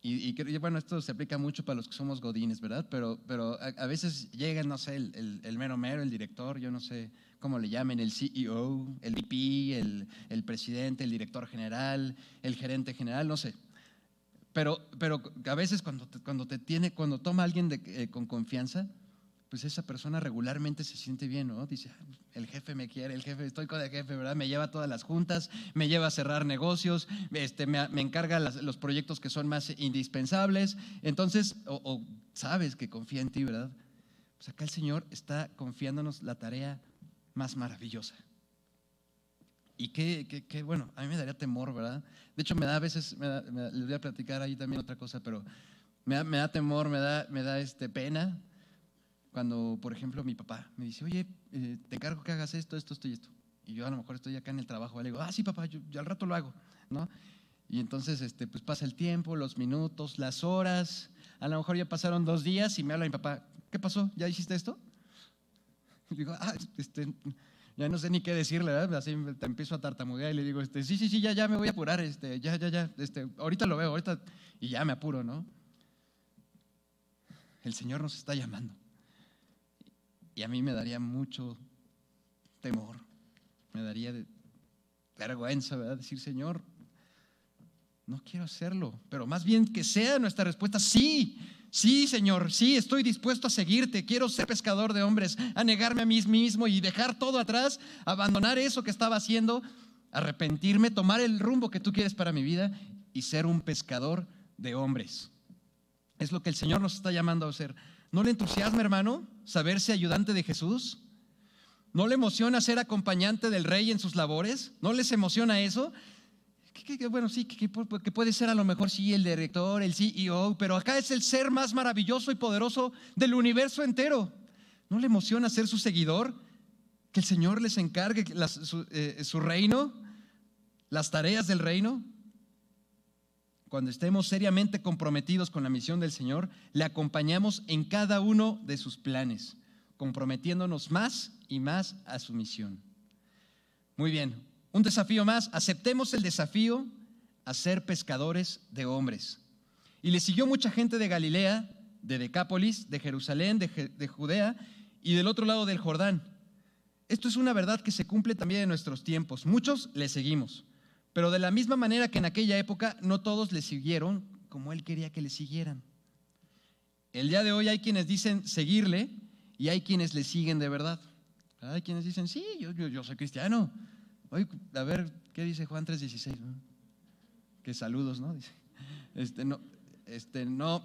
S1: Y, bueno, esto se aplica mucho para los que somos godines, ¿verdad? Pero, pero a, veces llega, no sé, el, mero mero, el director, yo no sé, como le llamen, el CEO, el VP, el, presidente, el director general, el gerente general, no sé. Pero, pero a veces cuando toma cuando te tiene, cuando toma alguien de, eh, con confianza, pues esa persona regularmente se siente bien, ¿no? Dice, el jefe me quiere, el jefe, estoy con el jefe, ¿verdad? Me lleva a todas las juntas, me lleva a cerrar negocios, este, me, encarga los proyectos que son más indispensables. Entonces, o, o sabes que confía en ti, ¿verdad? Pues acá el Señor está confiándonos la tarea más maravillosa. Y qué, qué, bueno, a mí me daría temor, ¿verdad? De hecho, me da a veces, me les voy a platicar ahí también otra cosa, pero me da, temor, me da, me da este, pena cuando, por ejemplo, mi papá me dice, oye, eh, te encargo que hagas esto, esto, esto y esto. Y yo a lo mejor estoy acá en el trabajo, le digo, ah, sí, papá, yo, yo al rato lo hago, ¿no? Y entonces, este, pues pasa el tiempo, los minutos, las horas, a lo mejor ya pasaron dos días y me habla mi papá, ¿qué pasó? ¿Ya hiciste esto? Digo, ah, este, ya no sé ni qué decirle, ¿verdad? Así te empiezo a tartamudear y le digo, este, sí, sí, sí, ya, ya me voy a apurar, este, ya, ya, ya, este, ahorita lo veo, ahorita, y ya me apuro, ¿no? El Señor nos está llamando. Y a mí me daría mucho temor, me daría de vergüenza, ¿verdad? Decir, Señor, no quiero hacerlo, pero más bien que sea nuestra respuesta, sí, Sí, Señor, sí, estoy dispuesto a seguirte. Quiero ser pescador de hombres, a negarme a mí mismo y dejar todo atrás, abandonar eso que estaba haciendo, arrepentirme, tomar el rumbo que tú quieres para mi vida y ser un pescador de hombres. Es lo que el Señor nos está llamando a hacer. ¿No le entusiasma, hermano, saberse ayudante de Jesús? ¿No le emociona ser acompañante del rey en sus labores? ¿No les emociona eso? que, bueno, sí, que, puede ser a lo mejor sí el director, el CEO, pero acá es el ser más maravilloso y poderoso del universo entero. ¿No le emociona ser su seguidor? Que el Señor les encargue eh, su reino, las tareas del reino. Cuando estemos seriamente comprometidos con la misión del Señor, le acompañamos en cada uno de sus planes, comprometiéndonos más y más a su misión. Muy bien, un desafío más, aceptemos el desafío a ser pescadores de hombres. Y le siguió mucha gente de Galilea, de Decápolis, de Jerusalén, de, Judea y del otro lado del Jordán. Esto es una verdad que se cumple también en nuestros tiempos. Muchos le seguimos, pero de la misma manera que en aquella época no todos le siguieron como él quería que le siguieran. El día de hoy hay quienes dicen seguirle y hay quienes le siguen de verdad. Hay quienes dicen, sí, yo soy cristiano, Oye, a ver, ¿qué dice Juan 3.16? ¿no? Que saludos, ¿no? este, no, este, no,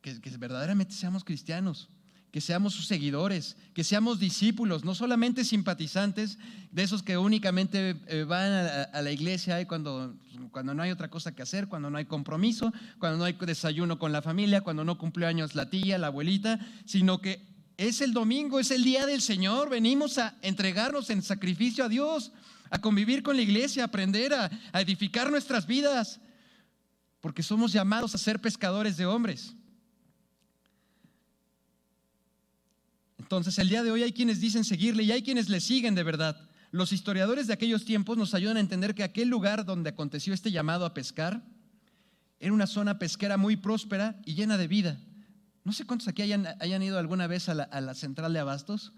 S1: que, verdaderamente seamos cristianos que seamos sus seguidores, que seamos discípulos, no solamente simpatizantes de esos que únicamente eh, van a, la iglesia eh, cuando, cuando no hay otra cosa que hacer, cuando no hay compromiso, cuando no hay desayuno con la familia, cuando no cumple años la tía, la abuelita, sino que es el domingo, es el día del Señor. Venimos a entregarnos en sacrificio a Dios, a convivir con la iglesia, a aprender a, edificar nuestras vidas, porque somos llamados a ser pescadores de hombres. Entonces, el día de hoy hay quienes dicen seguirle y hay quienes le siguen de verdad. Los historiadores de aquellos tiempos nos ayudan a entender que aquel lugar donde aconteció este llamado a pescar era una zona pesquera muy próspera y llena de vida. No sé cuántos aquí hayan, hayan ido alguna vez a la, central de abastos.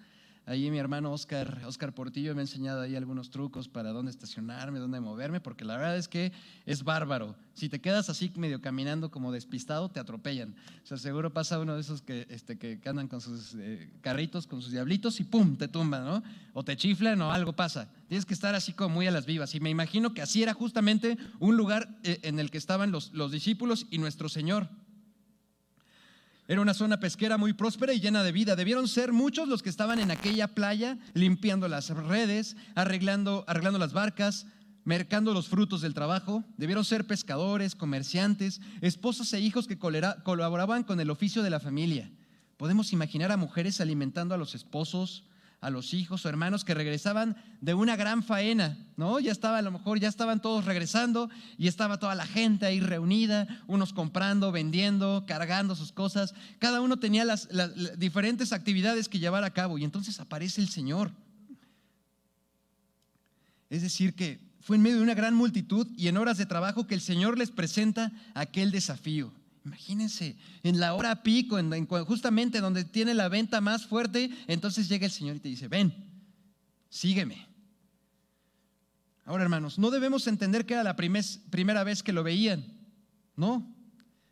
S1: Ahí mi hermano Oscar, Óscar Portillo me ha enseñado ahí algunos trucos para dónde estacionarme, dónde moverme, porque la verdad es que es bárbaro. Si te quedas así medio caminando como despistado, te atropellan. O sea, seguro pasa uno de esos que, este, que andan con sus eh, carritos, con sus diablitos y ¡pum! te tumban, ¿no? O te chiflan o algo pasa. Tienes que estar así como muy a las vivas. Y me imagino que así era justamente un lugar eh, en el que estaban los, los discípulos y nuestro Señor. Era una zona pesquera muy próspera y llena de vida. Debieron ser muchos los que estaban en aquella playa limpiando las redes, arreglando, arreglando las barcas, mercando los frutos del trabajo. Debieron ser pescadores, comerciantes, esposas e hijos que colaboraban con el oficio de la familia. Podemos imaginar a mujeres alimentando a los esposos, a los hijos o hermanos que regresaban de una gran faena, ¿no? Ya estaba, a lo mejor ya estaban todos regresando y estaba toda la gente ahí reunida, unos comprando, vendiendo, cargando sus cosas. Cada uno tenía las, las diferentes actividades que llevar a cabo y entonces aparece el Señor. Es decir, que fue en medio de una gran multitud y en horas de trabajo que el Señor les presenta aquel desafío. Imagínense, en la hora pico, justamente donde tiene la venta más fuerte, entonces llega el Señor y te dice, ven, sígueme. Ahora, hermanos, no debemos entender que era la primera vez que lo veían. No,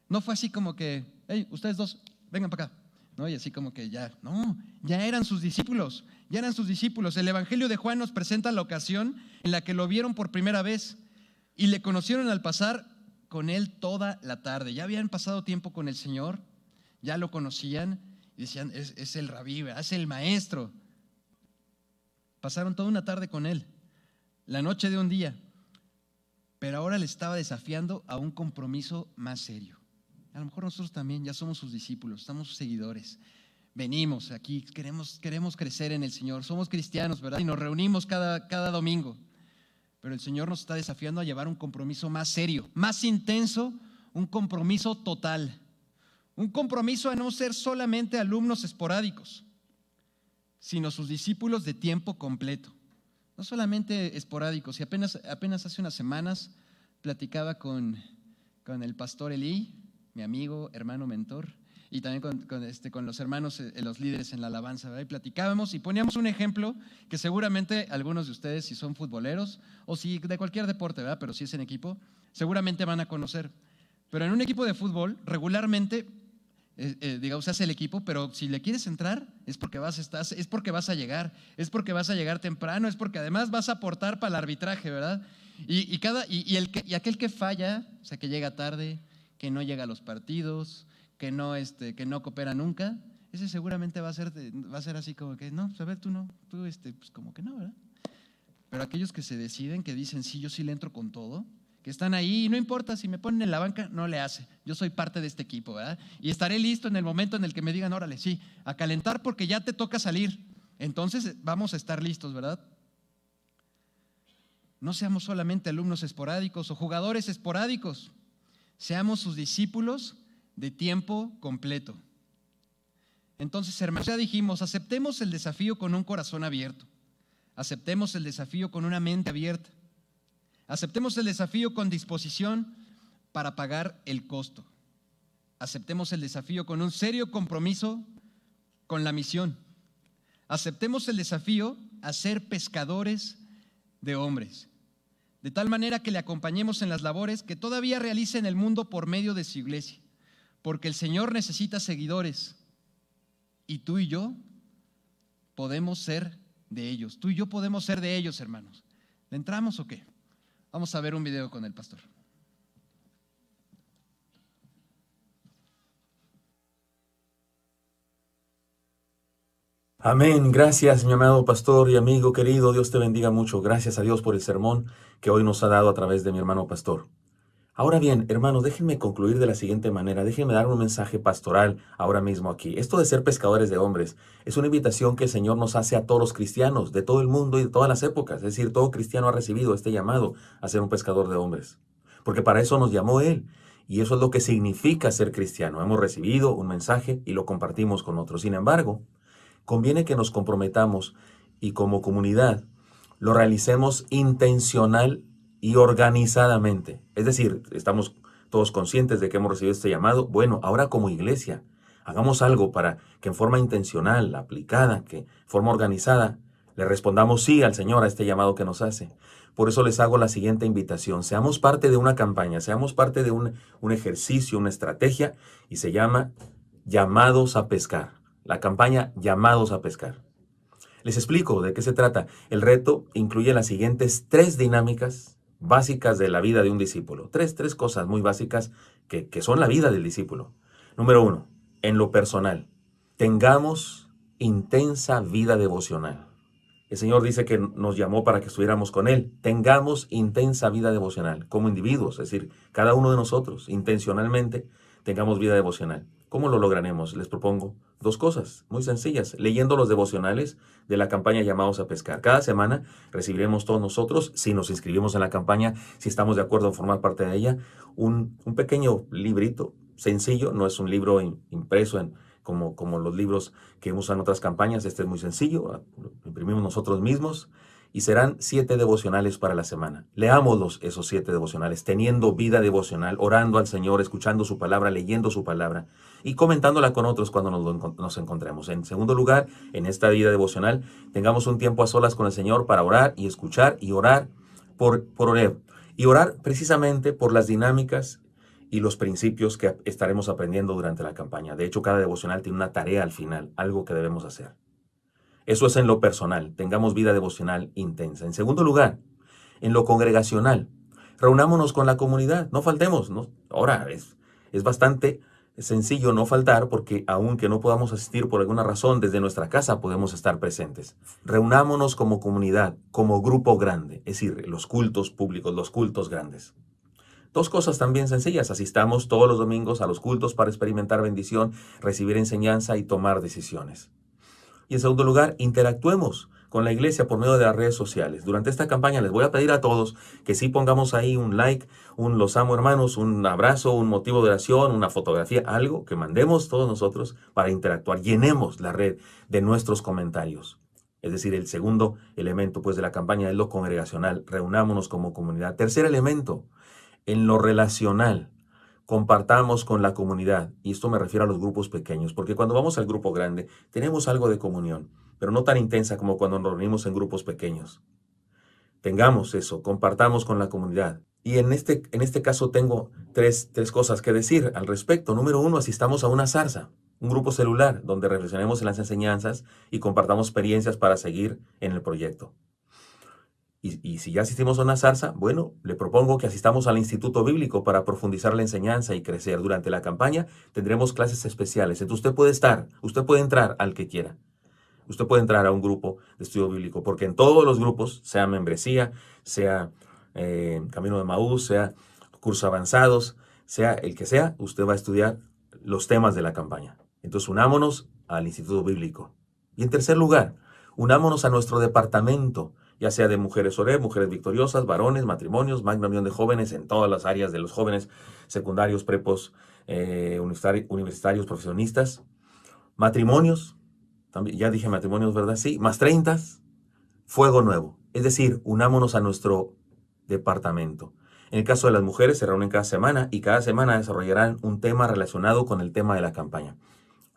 S1: no fue así como que, hey, ustedes dos, vengan para acá. No, y así como que ya, no, ya eran sus discípulos, ya eran sus discípulos. El Evangelio de Juan nos presenta la ocasión en la que lo vieron por primera vez y le conocieron al pasar con él toda la tarde. Ya habían pasado tiempo con el Señor, ya lo conocían y decían, es, el rabí, es el maestro. Pasaron toda una tarde con él, la noche de un día, pero ahora le estaba desafiando a un compromiso más serio. A lo mejor nosotros también ya somos sus discípulos, estamos sus seguidores. Venimos aquí, queremos, queremos crecer en el Señor, somos cristianos, ¿verdad? Y nos reunimos cada, cada domingo. Pero el Señor nos está desafiando a llevar un compromiso más serio, más intenso, un compromiso total. Un compromiso a no ser solamente alumnos esporádicos, sino sus discípulos de tiempo completo. No solamente esporádicos. Y apenas, hace unas semanas platicaba con, con el pastor Eli, mi amigo, hermano, mentor, y también con, este, con los hermanos, eh, los líderes en la alabanza, ¿verdad? Y platicábamos y poníamos un ejemplo que seguramente algunos de ustedes, si son futboleros o si de cualquier deporte, ¿verdad? Pero si es en equipo, seguramente van a conocer. Pero en un equipo de fútbol, regularmente, eh, eh, digamos, se hace el equipo, pero si le quieres entrar, es porque, vas a es porque vas a llegar, es porque vas a llegar temprano, es porque además vas a aportar para el arbitraje, ¿verdad? Y, cada, y, el y aquel que falla, o sea, que llega tarde, que no llega a los partidos, que no, este, que no coopera nunca, ese seguramente va a ser, va a ser así como que, no, pues, a ver, tú no, tú este, pues como que no, ¿verdad? Pero aquellos que se deciden, que dicen, sí, yo sí le entro con todo, que están ahí y no importa si me ponen en la banca, no le hace. Yo soy parte de este equipo, ¿verdad? Y estaré listo en el momento en el que me digan, órale, sí, a calentar porque ya te toca salir. Entonces vamos a estar listos, ¿verdad? No seamos solamente alumnos esporádicos o jugadores esporádicos. Seamos sus discípulos de tiempo completo. Entonces, hermanos, ya dijimos, aceptemos el desafío con un corazón abierto. Aceptemos el desafío con una mente abierta. Aceptemos el desafío con disposición para pagar el costo. Aceptemos el desafío con un serio compromiso con la misión. Aceptemos el desafío a ser pescadores de hombres, de tal manera que le acompañemos en las labores que todavía realiza en el mundo por medio de su iglesia. Porque el Señor necesita seguidores. Y tú y yo podemos ser de ellos. Tú y yo podemos ser de ellos, hermanos. ¿Le entramos o qué? Vamos a ver un video con el pastor.
S2: Amén. Gracias,
S3: mi amado pastor y amigo querido. Dios te bendiga mucho. Gracias a Dios por el sermón que hoy nos ha dado a través de mi hermano pastor. Ahora bien, hermanos, déjenme concluir de la siguiente manera. Déjenme dar un mensaje pastoral ahora mismo aquí. Esto de ser pescadores de hombres es una invitación que el Señor nos hace a todos los cristianos de todo el mundo y de todas las épocas. Es decir, todo cristiano ha recibido este llamado a ser un pescador de hombres. Porque para eso nos llamó Él. Y eso es lo que significa ser cristiano. Hemos recibido un mensaje y lo compartimos con otros. Sin embargo, conviene que nos comprometamos y como comunidad lo realicemos intencional y organizadamente. Es decir, estamos todos conscientes de que hemos recibido este llamado. Bueno, ahora como iglesia, hagamos algo para que en forma intencional, aplicada, que en forma organizada, le respondamos sí al Señor a este llamado que nos hace. Por eso les hago la siguiente invitación. Seamos parte de una campaña, seamos parte de un, un ejercicio, una estrategia, y se llama Llamados a Pescar. La campaña Llamados a Pescar. Les explico de qué se trata. El reto incluye las siguientes tres dinámicas básicas de la vida de un discípulo. Tres, cosas muy básicas que, que son la vida del discípulo. Número uno, en lo personal, tengamos intensa vida devocional. El Señor dice que nos llamó para que estuviéramos con Él. Tengamos intensa vida devocional como individuos, es decir, cada uno de nosotros, intencionalmente, tengamos vida devocional. ¿Cómo lo lograremos? Les propongo dos cosas muy sencillas. Leyendo los devocionales de la campaña Llamados a Pescar. Cada semana recibiremos todos nosotros, si nos inscribimos en la campaña, si estamos de acuerdo en formar parte de ella, un, pequeño librito sencillo. No es un libro impreso en, como, como los libros que usan otras campañas. Este es muy sencillo. Ah, lo imprimimos nosotros mismos y serán siete devocionales para la semana. Leámoslos esos siete devocionales, teniendo vida devocional, orando al Señor, escuchando su palabra, leyendo su palabra y comentándola con otros cuando nos, encontremos. En segundo lugar, en esta vida devocional, tengamos un tiempo a solas con el Señor para orar y escuchar y orar por, por Y orar precisamente por las dinámicas y los principios que estaremos aprendiendo durante la campaña. De hecho, cada devocional tiene una tarea al final, algo que debemos hacer. Eso es en lo personal, tengamos vida devocional intensa. En segundo lugar, en lo congregacional, reunámonos con la comunidad, no faltemos. ¿no? Ahora es, es bastante es sencillo no faltar porque aunque no podamos asistir por alguna razón, desde nuestra casa podemos estar presentes. Reunámonos como comunidad, como grupo grande, es decir, los cultos públicos, los cultos grandes. Dos cosas también sencillas, asistamos todos los domingos a los cultos para experimentar bendición, recibir enseñanza y tomar decisiones. Y en segundo lugar, interactuemos con la iglesia por medio de las redes sociales. Durante esta campaña les voy a pedir a todos que sí pongamos ahí un like, un los amo hermanos, un abrazo, un motivo de oración, una fotografía, algo que mandemos todos nosotros para interactuar. Llenemos la red de nuestros comentarios. Es decir, el segundo elemento pues de la campaña es lo congregacional, reunámonos como comunidad. Tercer elemento, en lo relacional compartamos con la comunidad. Y esto me refiero a los grupos pequeños, porque cuando vamos al grupo grande, tenemos algo de comunión pero no tan intensa como cuando nos reunimos en grupos pequeños. Tengamos eso, compartamos con la comunidad. Y en este, en este caso tengo tres, cosas que decir al respecto. Número uno, asistamos a una zarza, un grupo celular donde reflexionemos en las enseñanzas y compartamos experiencias para seguir en el proyecto. Y, y, si ya asistimos a una zarza, bueno, le propongo que asistamos al Instituto Bíblico para profundizar la enseñanza y crecer. Durante la campaña tendremos clases especiales. Entonces usted puede estar, usted puede entrar al que quiera usted puede entrar a un grupo de estudio bíblico, porque en todos los grupos, sea membresía, sea eh, Camino de Maús, sea cursos avanzados, sea el que sea, usted va a estudiar los temas de la campaña. Entonces, unámonos al Instituto Bíblico. Y en tercer lugar, unámonos a nuestro departamento, ya sea de mujeres oré, mujeres victoriosas, varones, matrimonios, magna unión de jóvenes en todas las áreas de los jóvenes, secundarios, prepos, eh, universitarios, profesionistas, matrimonios, ya dije matrimonios, ¿verdad? Sí, más 30, fuego nuevo. Es decir, unámonos a nuestro departamento. En el caso de las mujeres, se reúnen cada semana y cada semana desarrollarán un tema relacionado con el tema de la campaña.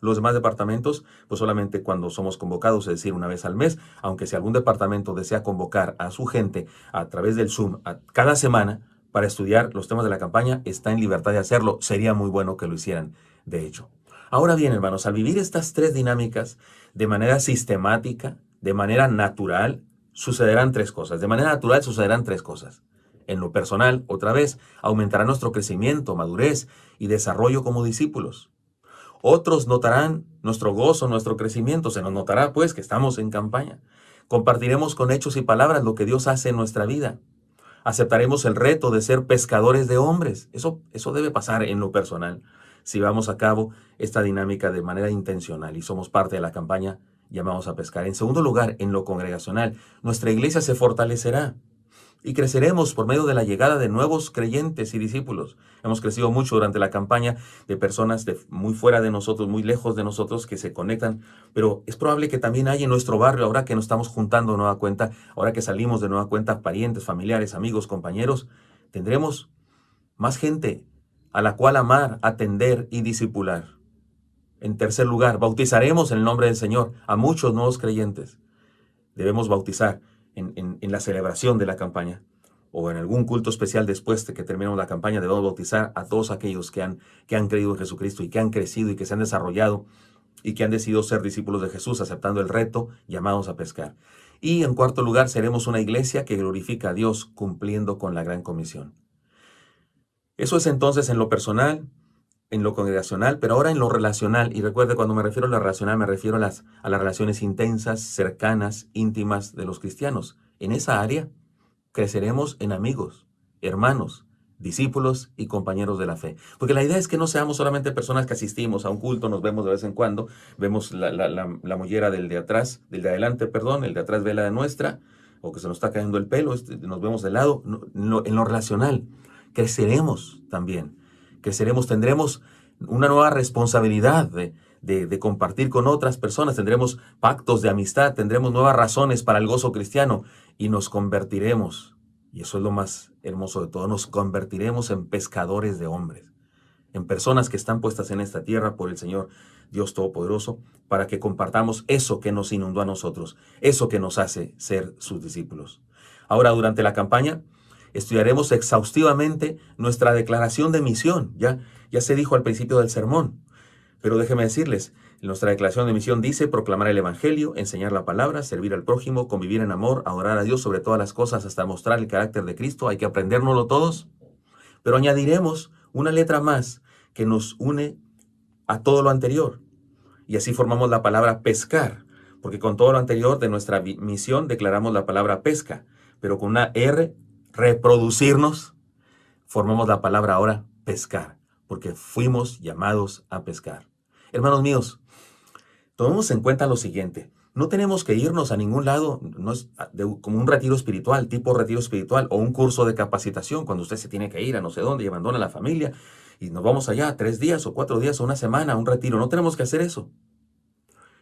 S3: Los demás departamentos, pues solamente cuando somos convocados, es decir, una vez al mes, aunque si algún departamento desea convocar a su gente a través del Zoom cada semana para estudiar los temas de la campaña, está en libertad de hacerlo. Sería muy bueno que lo hicieran, de hecho. Ahora bien, hermanos, al vivir estas tres dinámicas, de manera sistemática, de manera natural, sucederán tres cosas. De manera natural sucederán tres cosas. En lo personal, otra vez, aumentará nuestro crecimiento, madurez y desarrollo como discípulos. Otros notarán nuestro gozo, nuestro crecimiento. Se nos notará, pues, que estamos en campaña. Compartiremos con hechos y palabras lo que Dios hace en nuestra vida. Aceptaremos el reto de ser pescadores de hombres. Eso, eso debe pasar en lo personal si vamos a cabo esta dinámica de manera intencional y somos parte de la campaña Llamamos a Pescar. En segundo lugar, en lo congregacional, nuestra iglesia se fortalecerá y creceremos por medio de la llegada de nuevos creyentes y discípulos. Hemos crecido mucho durante la campaña de personas de muy fuera de nosotros, muy lejos de nosotros, que se conectan, pero es probable que también hay en nuestro barrio, ahora que nos estamos juntando nueva cuenta, ahora que salimos de nueva cuenta, parientes, familiares, amigos, compañeros, tendremos más gente a la cual amar, atender y discipular. En tercer lugar, bautizaremos en el nombre del Señor a muchos nuevos creyentes. Debemos bautizar en, la celebración de la campaña o en algún culto especial después de que terminemos la campaña, debemos bautizar a todos aquellos que han, que han creído en Jesucristo y que han crecido y que se han desarrollado y que han decidido ser discípulos de Jesús, aceptando el reto, llamados a pescar. Y en cuarto lugar, seremos una iglesia que glorifica a Dios cumpliendo con la gran comisión. Eso es entonces en lo personal, en lo congregacional, pero ahora en lo relacional. Y recuerde, cuando me refiero a lo relacional, me refiero a las, a las relaciones intensas, cercanas, íntimas de los cristianos. En esa área creceremos en amigos, hermanos, discípulos y compañeros de la fe. Porque la idea es que no seamos solamente personas que asistimos a un culto, nos vemos de vez en cuando, vemos la, la, mollera del de atrás, del de adelante, perdón, el de atrás ve la de nuestra, o que se nos está cayendo el pelo, este, nos vemos de lado, en lo relacional. Creceremos también que seremos, tendremos una nueva responsabilidad de, de, compartir con otras personas, tendremos pactos de amistad, tendremos nuevas razones para el gozo cristiano y nos convertiremos, y eso es lo más hermoso de todo, nos convertiremos en pescadores de hombres, en personas que están puestas en esta tierra por el Señor Dios Todopoderoso, para que compartamos eso que nos inundó a nosotros, eso que nos hace ser sus discípulos. Ahora, durante la campaña, Estudiaremos exhaustivamente nuestra declaración de misión, ya, ya se dijo al principio del sermón. Pero déjeme decirles, nuestra declaración de misión dice proclamar el Evangelio, enseñar la palabra, servir al prójimo, convivir en amor, adorar a Dios sobre todas las cosas hasta mostrar el carácter de Cristo. Hay que aprendérmelo todos. Pero añadiremos una letra más que nos une a todo lo anterior. Y así formamos la palabra pescar, porque con todo lo anterior de nuestra misión declaramos la palabra pesca, pero con una R reproducirnos, formamos la palabra ahora pescar, porque fuimos llamados a pescar. Hermanos míos, tomemos en cuenta lo siguiente. No tenemos que irnos a ningún lado, no es como un retiro espiritual, tipo retiro espiritual o un curso de capacitación, cuando usted se tiene que ir a no sé dónde y abandona la familia y nos vamos allá tres días o cuatro días o una semana un retiro. No tenemos que hacer eso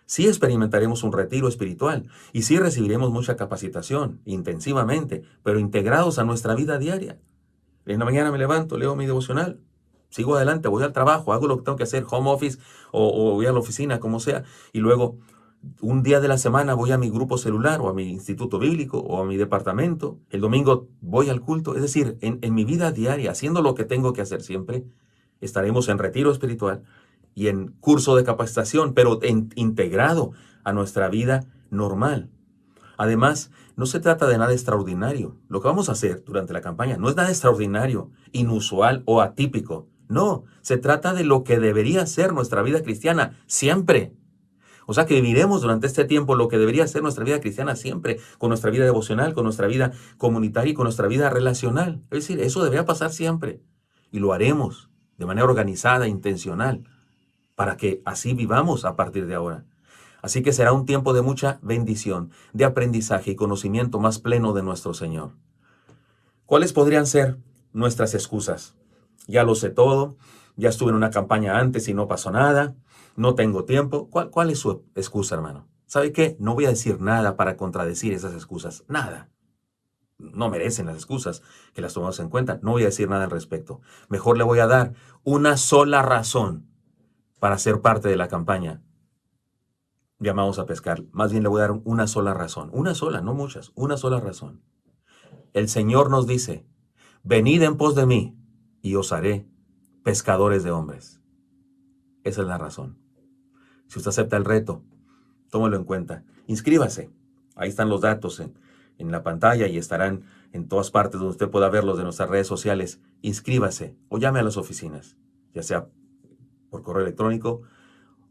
S3: sí experimentaremos un retiro espiritual y sí recibiremos mucha capacitación intensivamente, pero integrados a nuestra vida diaria. En la mañana me levanto, leo mi devocional, sigo adelante, voy al trabajo, hago lo que tengo que hacer, home office o, voy a la oficina, como sea, y luego un día de la semana voy a mi grupo celular o a mi instituto bíblico o a mi departamento, el domingo voy al culto, es decir, en mi vida diaria, haciendo lo que tengo que hacer siempre, estaremos en retiro espiritual y en curso de capacitación, pero integrado a nuestra vida normal. Además, no se trata de nada extraordinario. Lo que vamos a hacer durante la campaña no es nada extraordinario, inusual o atípico. No, se trata de lo que debería ser nuestra vida cristiana siempre. O sea que viviremos durante este tiempo lo que debería ser nuestra vida cristiana siempre, con nuestra vida devocional, con nuestra vida comunitaria y con nuestra vida relacional. Es decir, eso debería pasar siempre. Y lo haremos de manera organizada, intencional para que así vivamos a partir de ahora. Así que será un tiempo de mucha bendición, de aprendizaje y conocimiento más pleno de nuestro Señor. ¿Cuáles podrían ser nuestras excusas? Ya lo sé todo, ya estuve en una campaña antes y no pasó nada, no tengo tiempo. ¿Cuál, cuál es su excusa, hermano? ¿Sabe qué? No voy a decir nada para contradecir esas excusas. Nada. No merecen las excusas que las tomamos en cuenta. No voy a decir nada al respecto. Mejor le voy a dar una sola razón para ser parte de la campaña llamamos a pescar. Más bien le voy a dar una sola razón, una sola, no muchas, una sola razón. El Señor nos dice, venid en pos de mí y os haré pescadores de hombres. Esa es la razón. Si usted acepta el reto, tómelo en cuenta. Inscríbase. Ahí están los datos en, en la pantalla y estarán en todas partes donde usted pueda verlos de nuestras redes sociales. Inscríbase o llame a las oficinas, ya sea por correo electrónico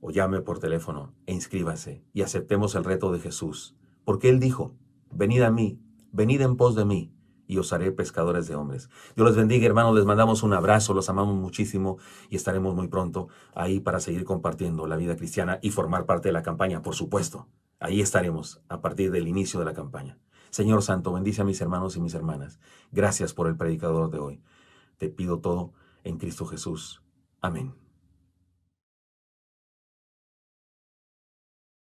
S3: o llame por teléfono e inscríbase y aceptemos el reto de Jesús, porque Él dijo, venid a mí, venid en pos de mí y os haré pescadores de hombres. Dios les bendiga, hermanos, les mandamos un abrazo, los amamos muchísimo y estaremos muy pronto ahí para seguir compartiendo la vida cristiana y formar parte de la campaña, por supuesto. Ahí estaremos a partir del inicio de la campaña. Señor Santo, bendice a mis hermanos y mis hermanas. Gracias por el predicador de hoy. Te pido todo en Cristo Jesús. Amén.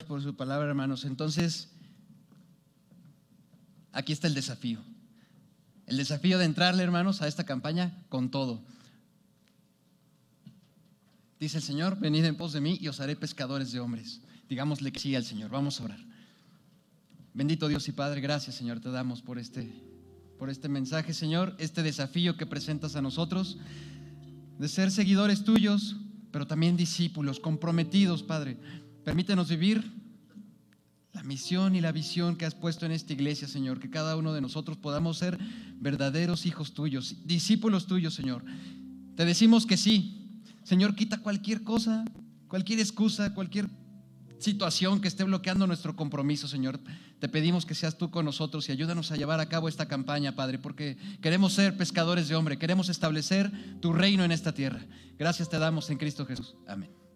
S1: por su palabra, hermanos. Entonces, aquí está el desafío. El desafío de entrarle, hermanos, a esta campaña con todo. Dice el Señor, venid en pos de mí y os haré pescadores de hombres. Digámosle que sí al Señor. Vamos a orar. Bendito Dios y Padre, gracias Señor, te damos por este, por este mensaje, Señor, este desafío que presentas a nosotros de ser seguidores tuyos, pero también discípulos, comprometidos, Padre. Permítenos vivir la misión y la visión que has puesto en esta iglesia, Señor, que cada uno de nosotros podamos ser verdaderos hijos tuyos, discípulos tuyos, Señor. Te decimos que sí. Señor, quita cualquier cosa, cualquier excusa, cualquier situación que esté bloqueando nuestro compromiso, Señor. Te pedimos que seas tú con nosotros y ayúdanos a llevar a cabo esta campaña, Padre, porque queremos ser pescadores de hombre, queremos establecer tu reino en esta tierra. Gracias te damos en Cristo Jesús. Amén.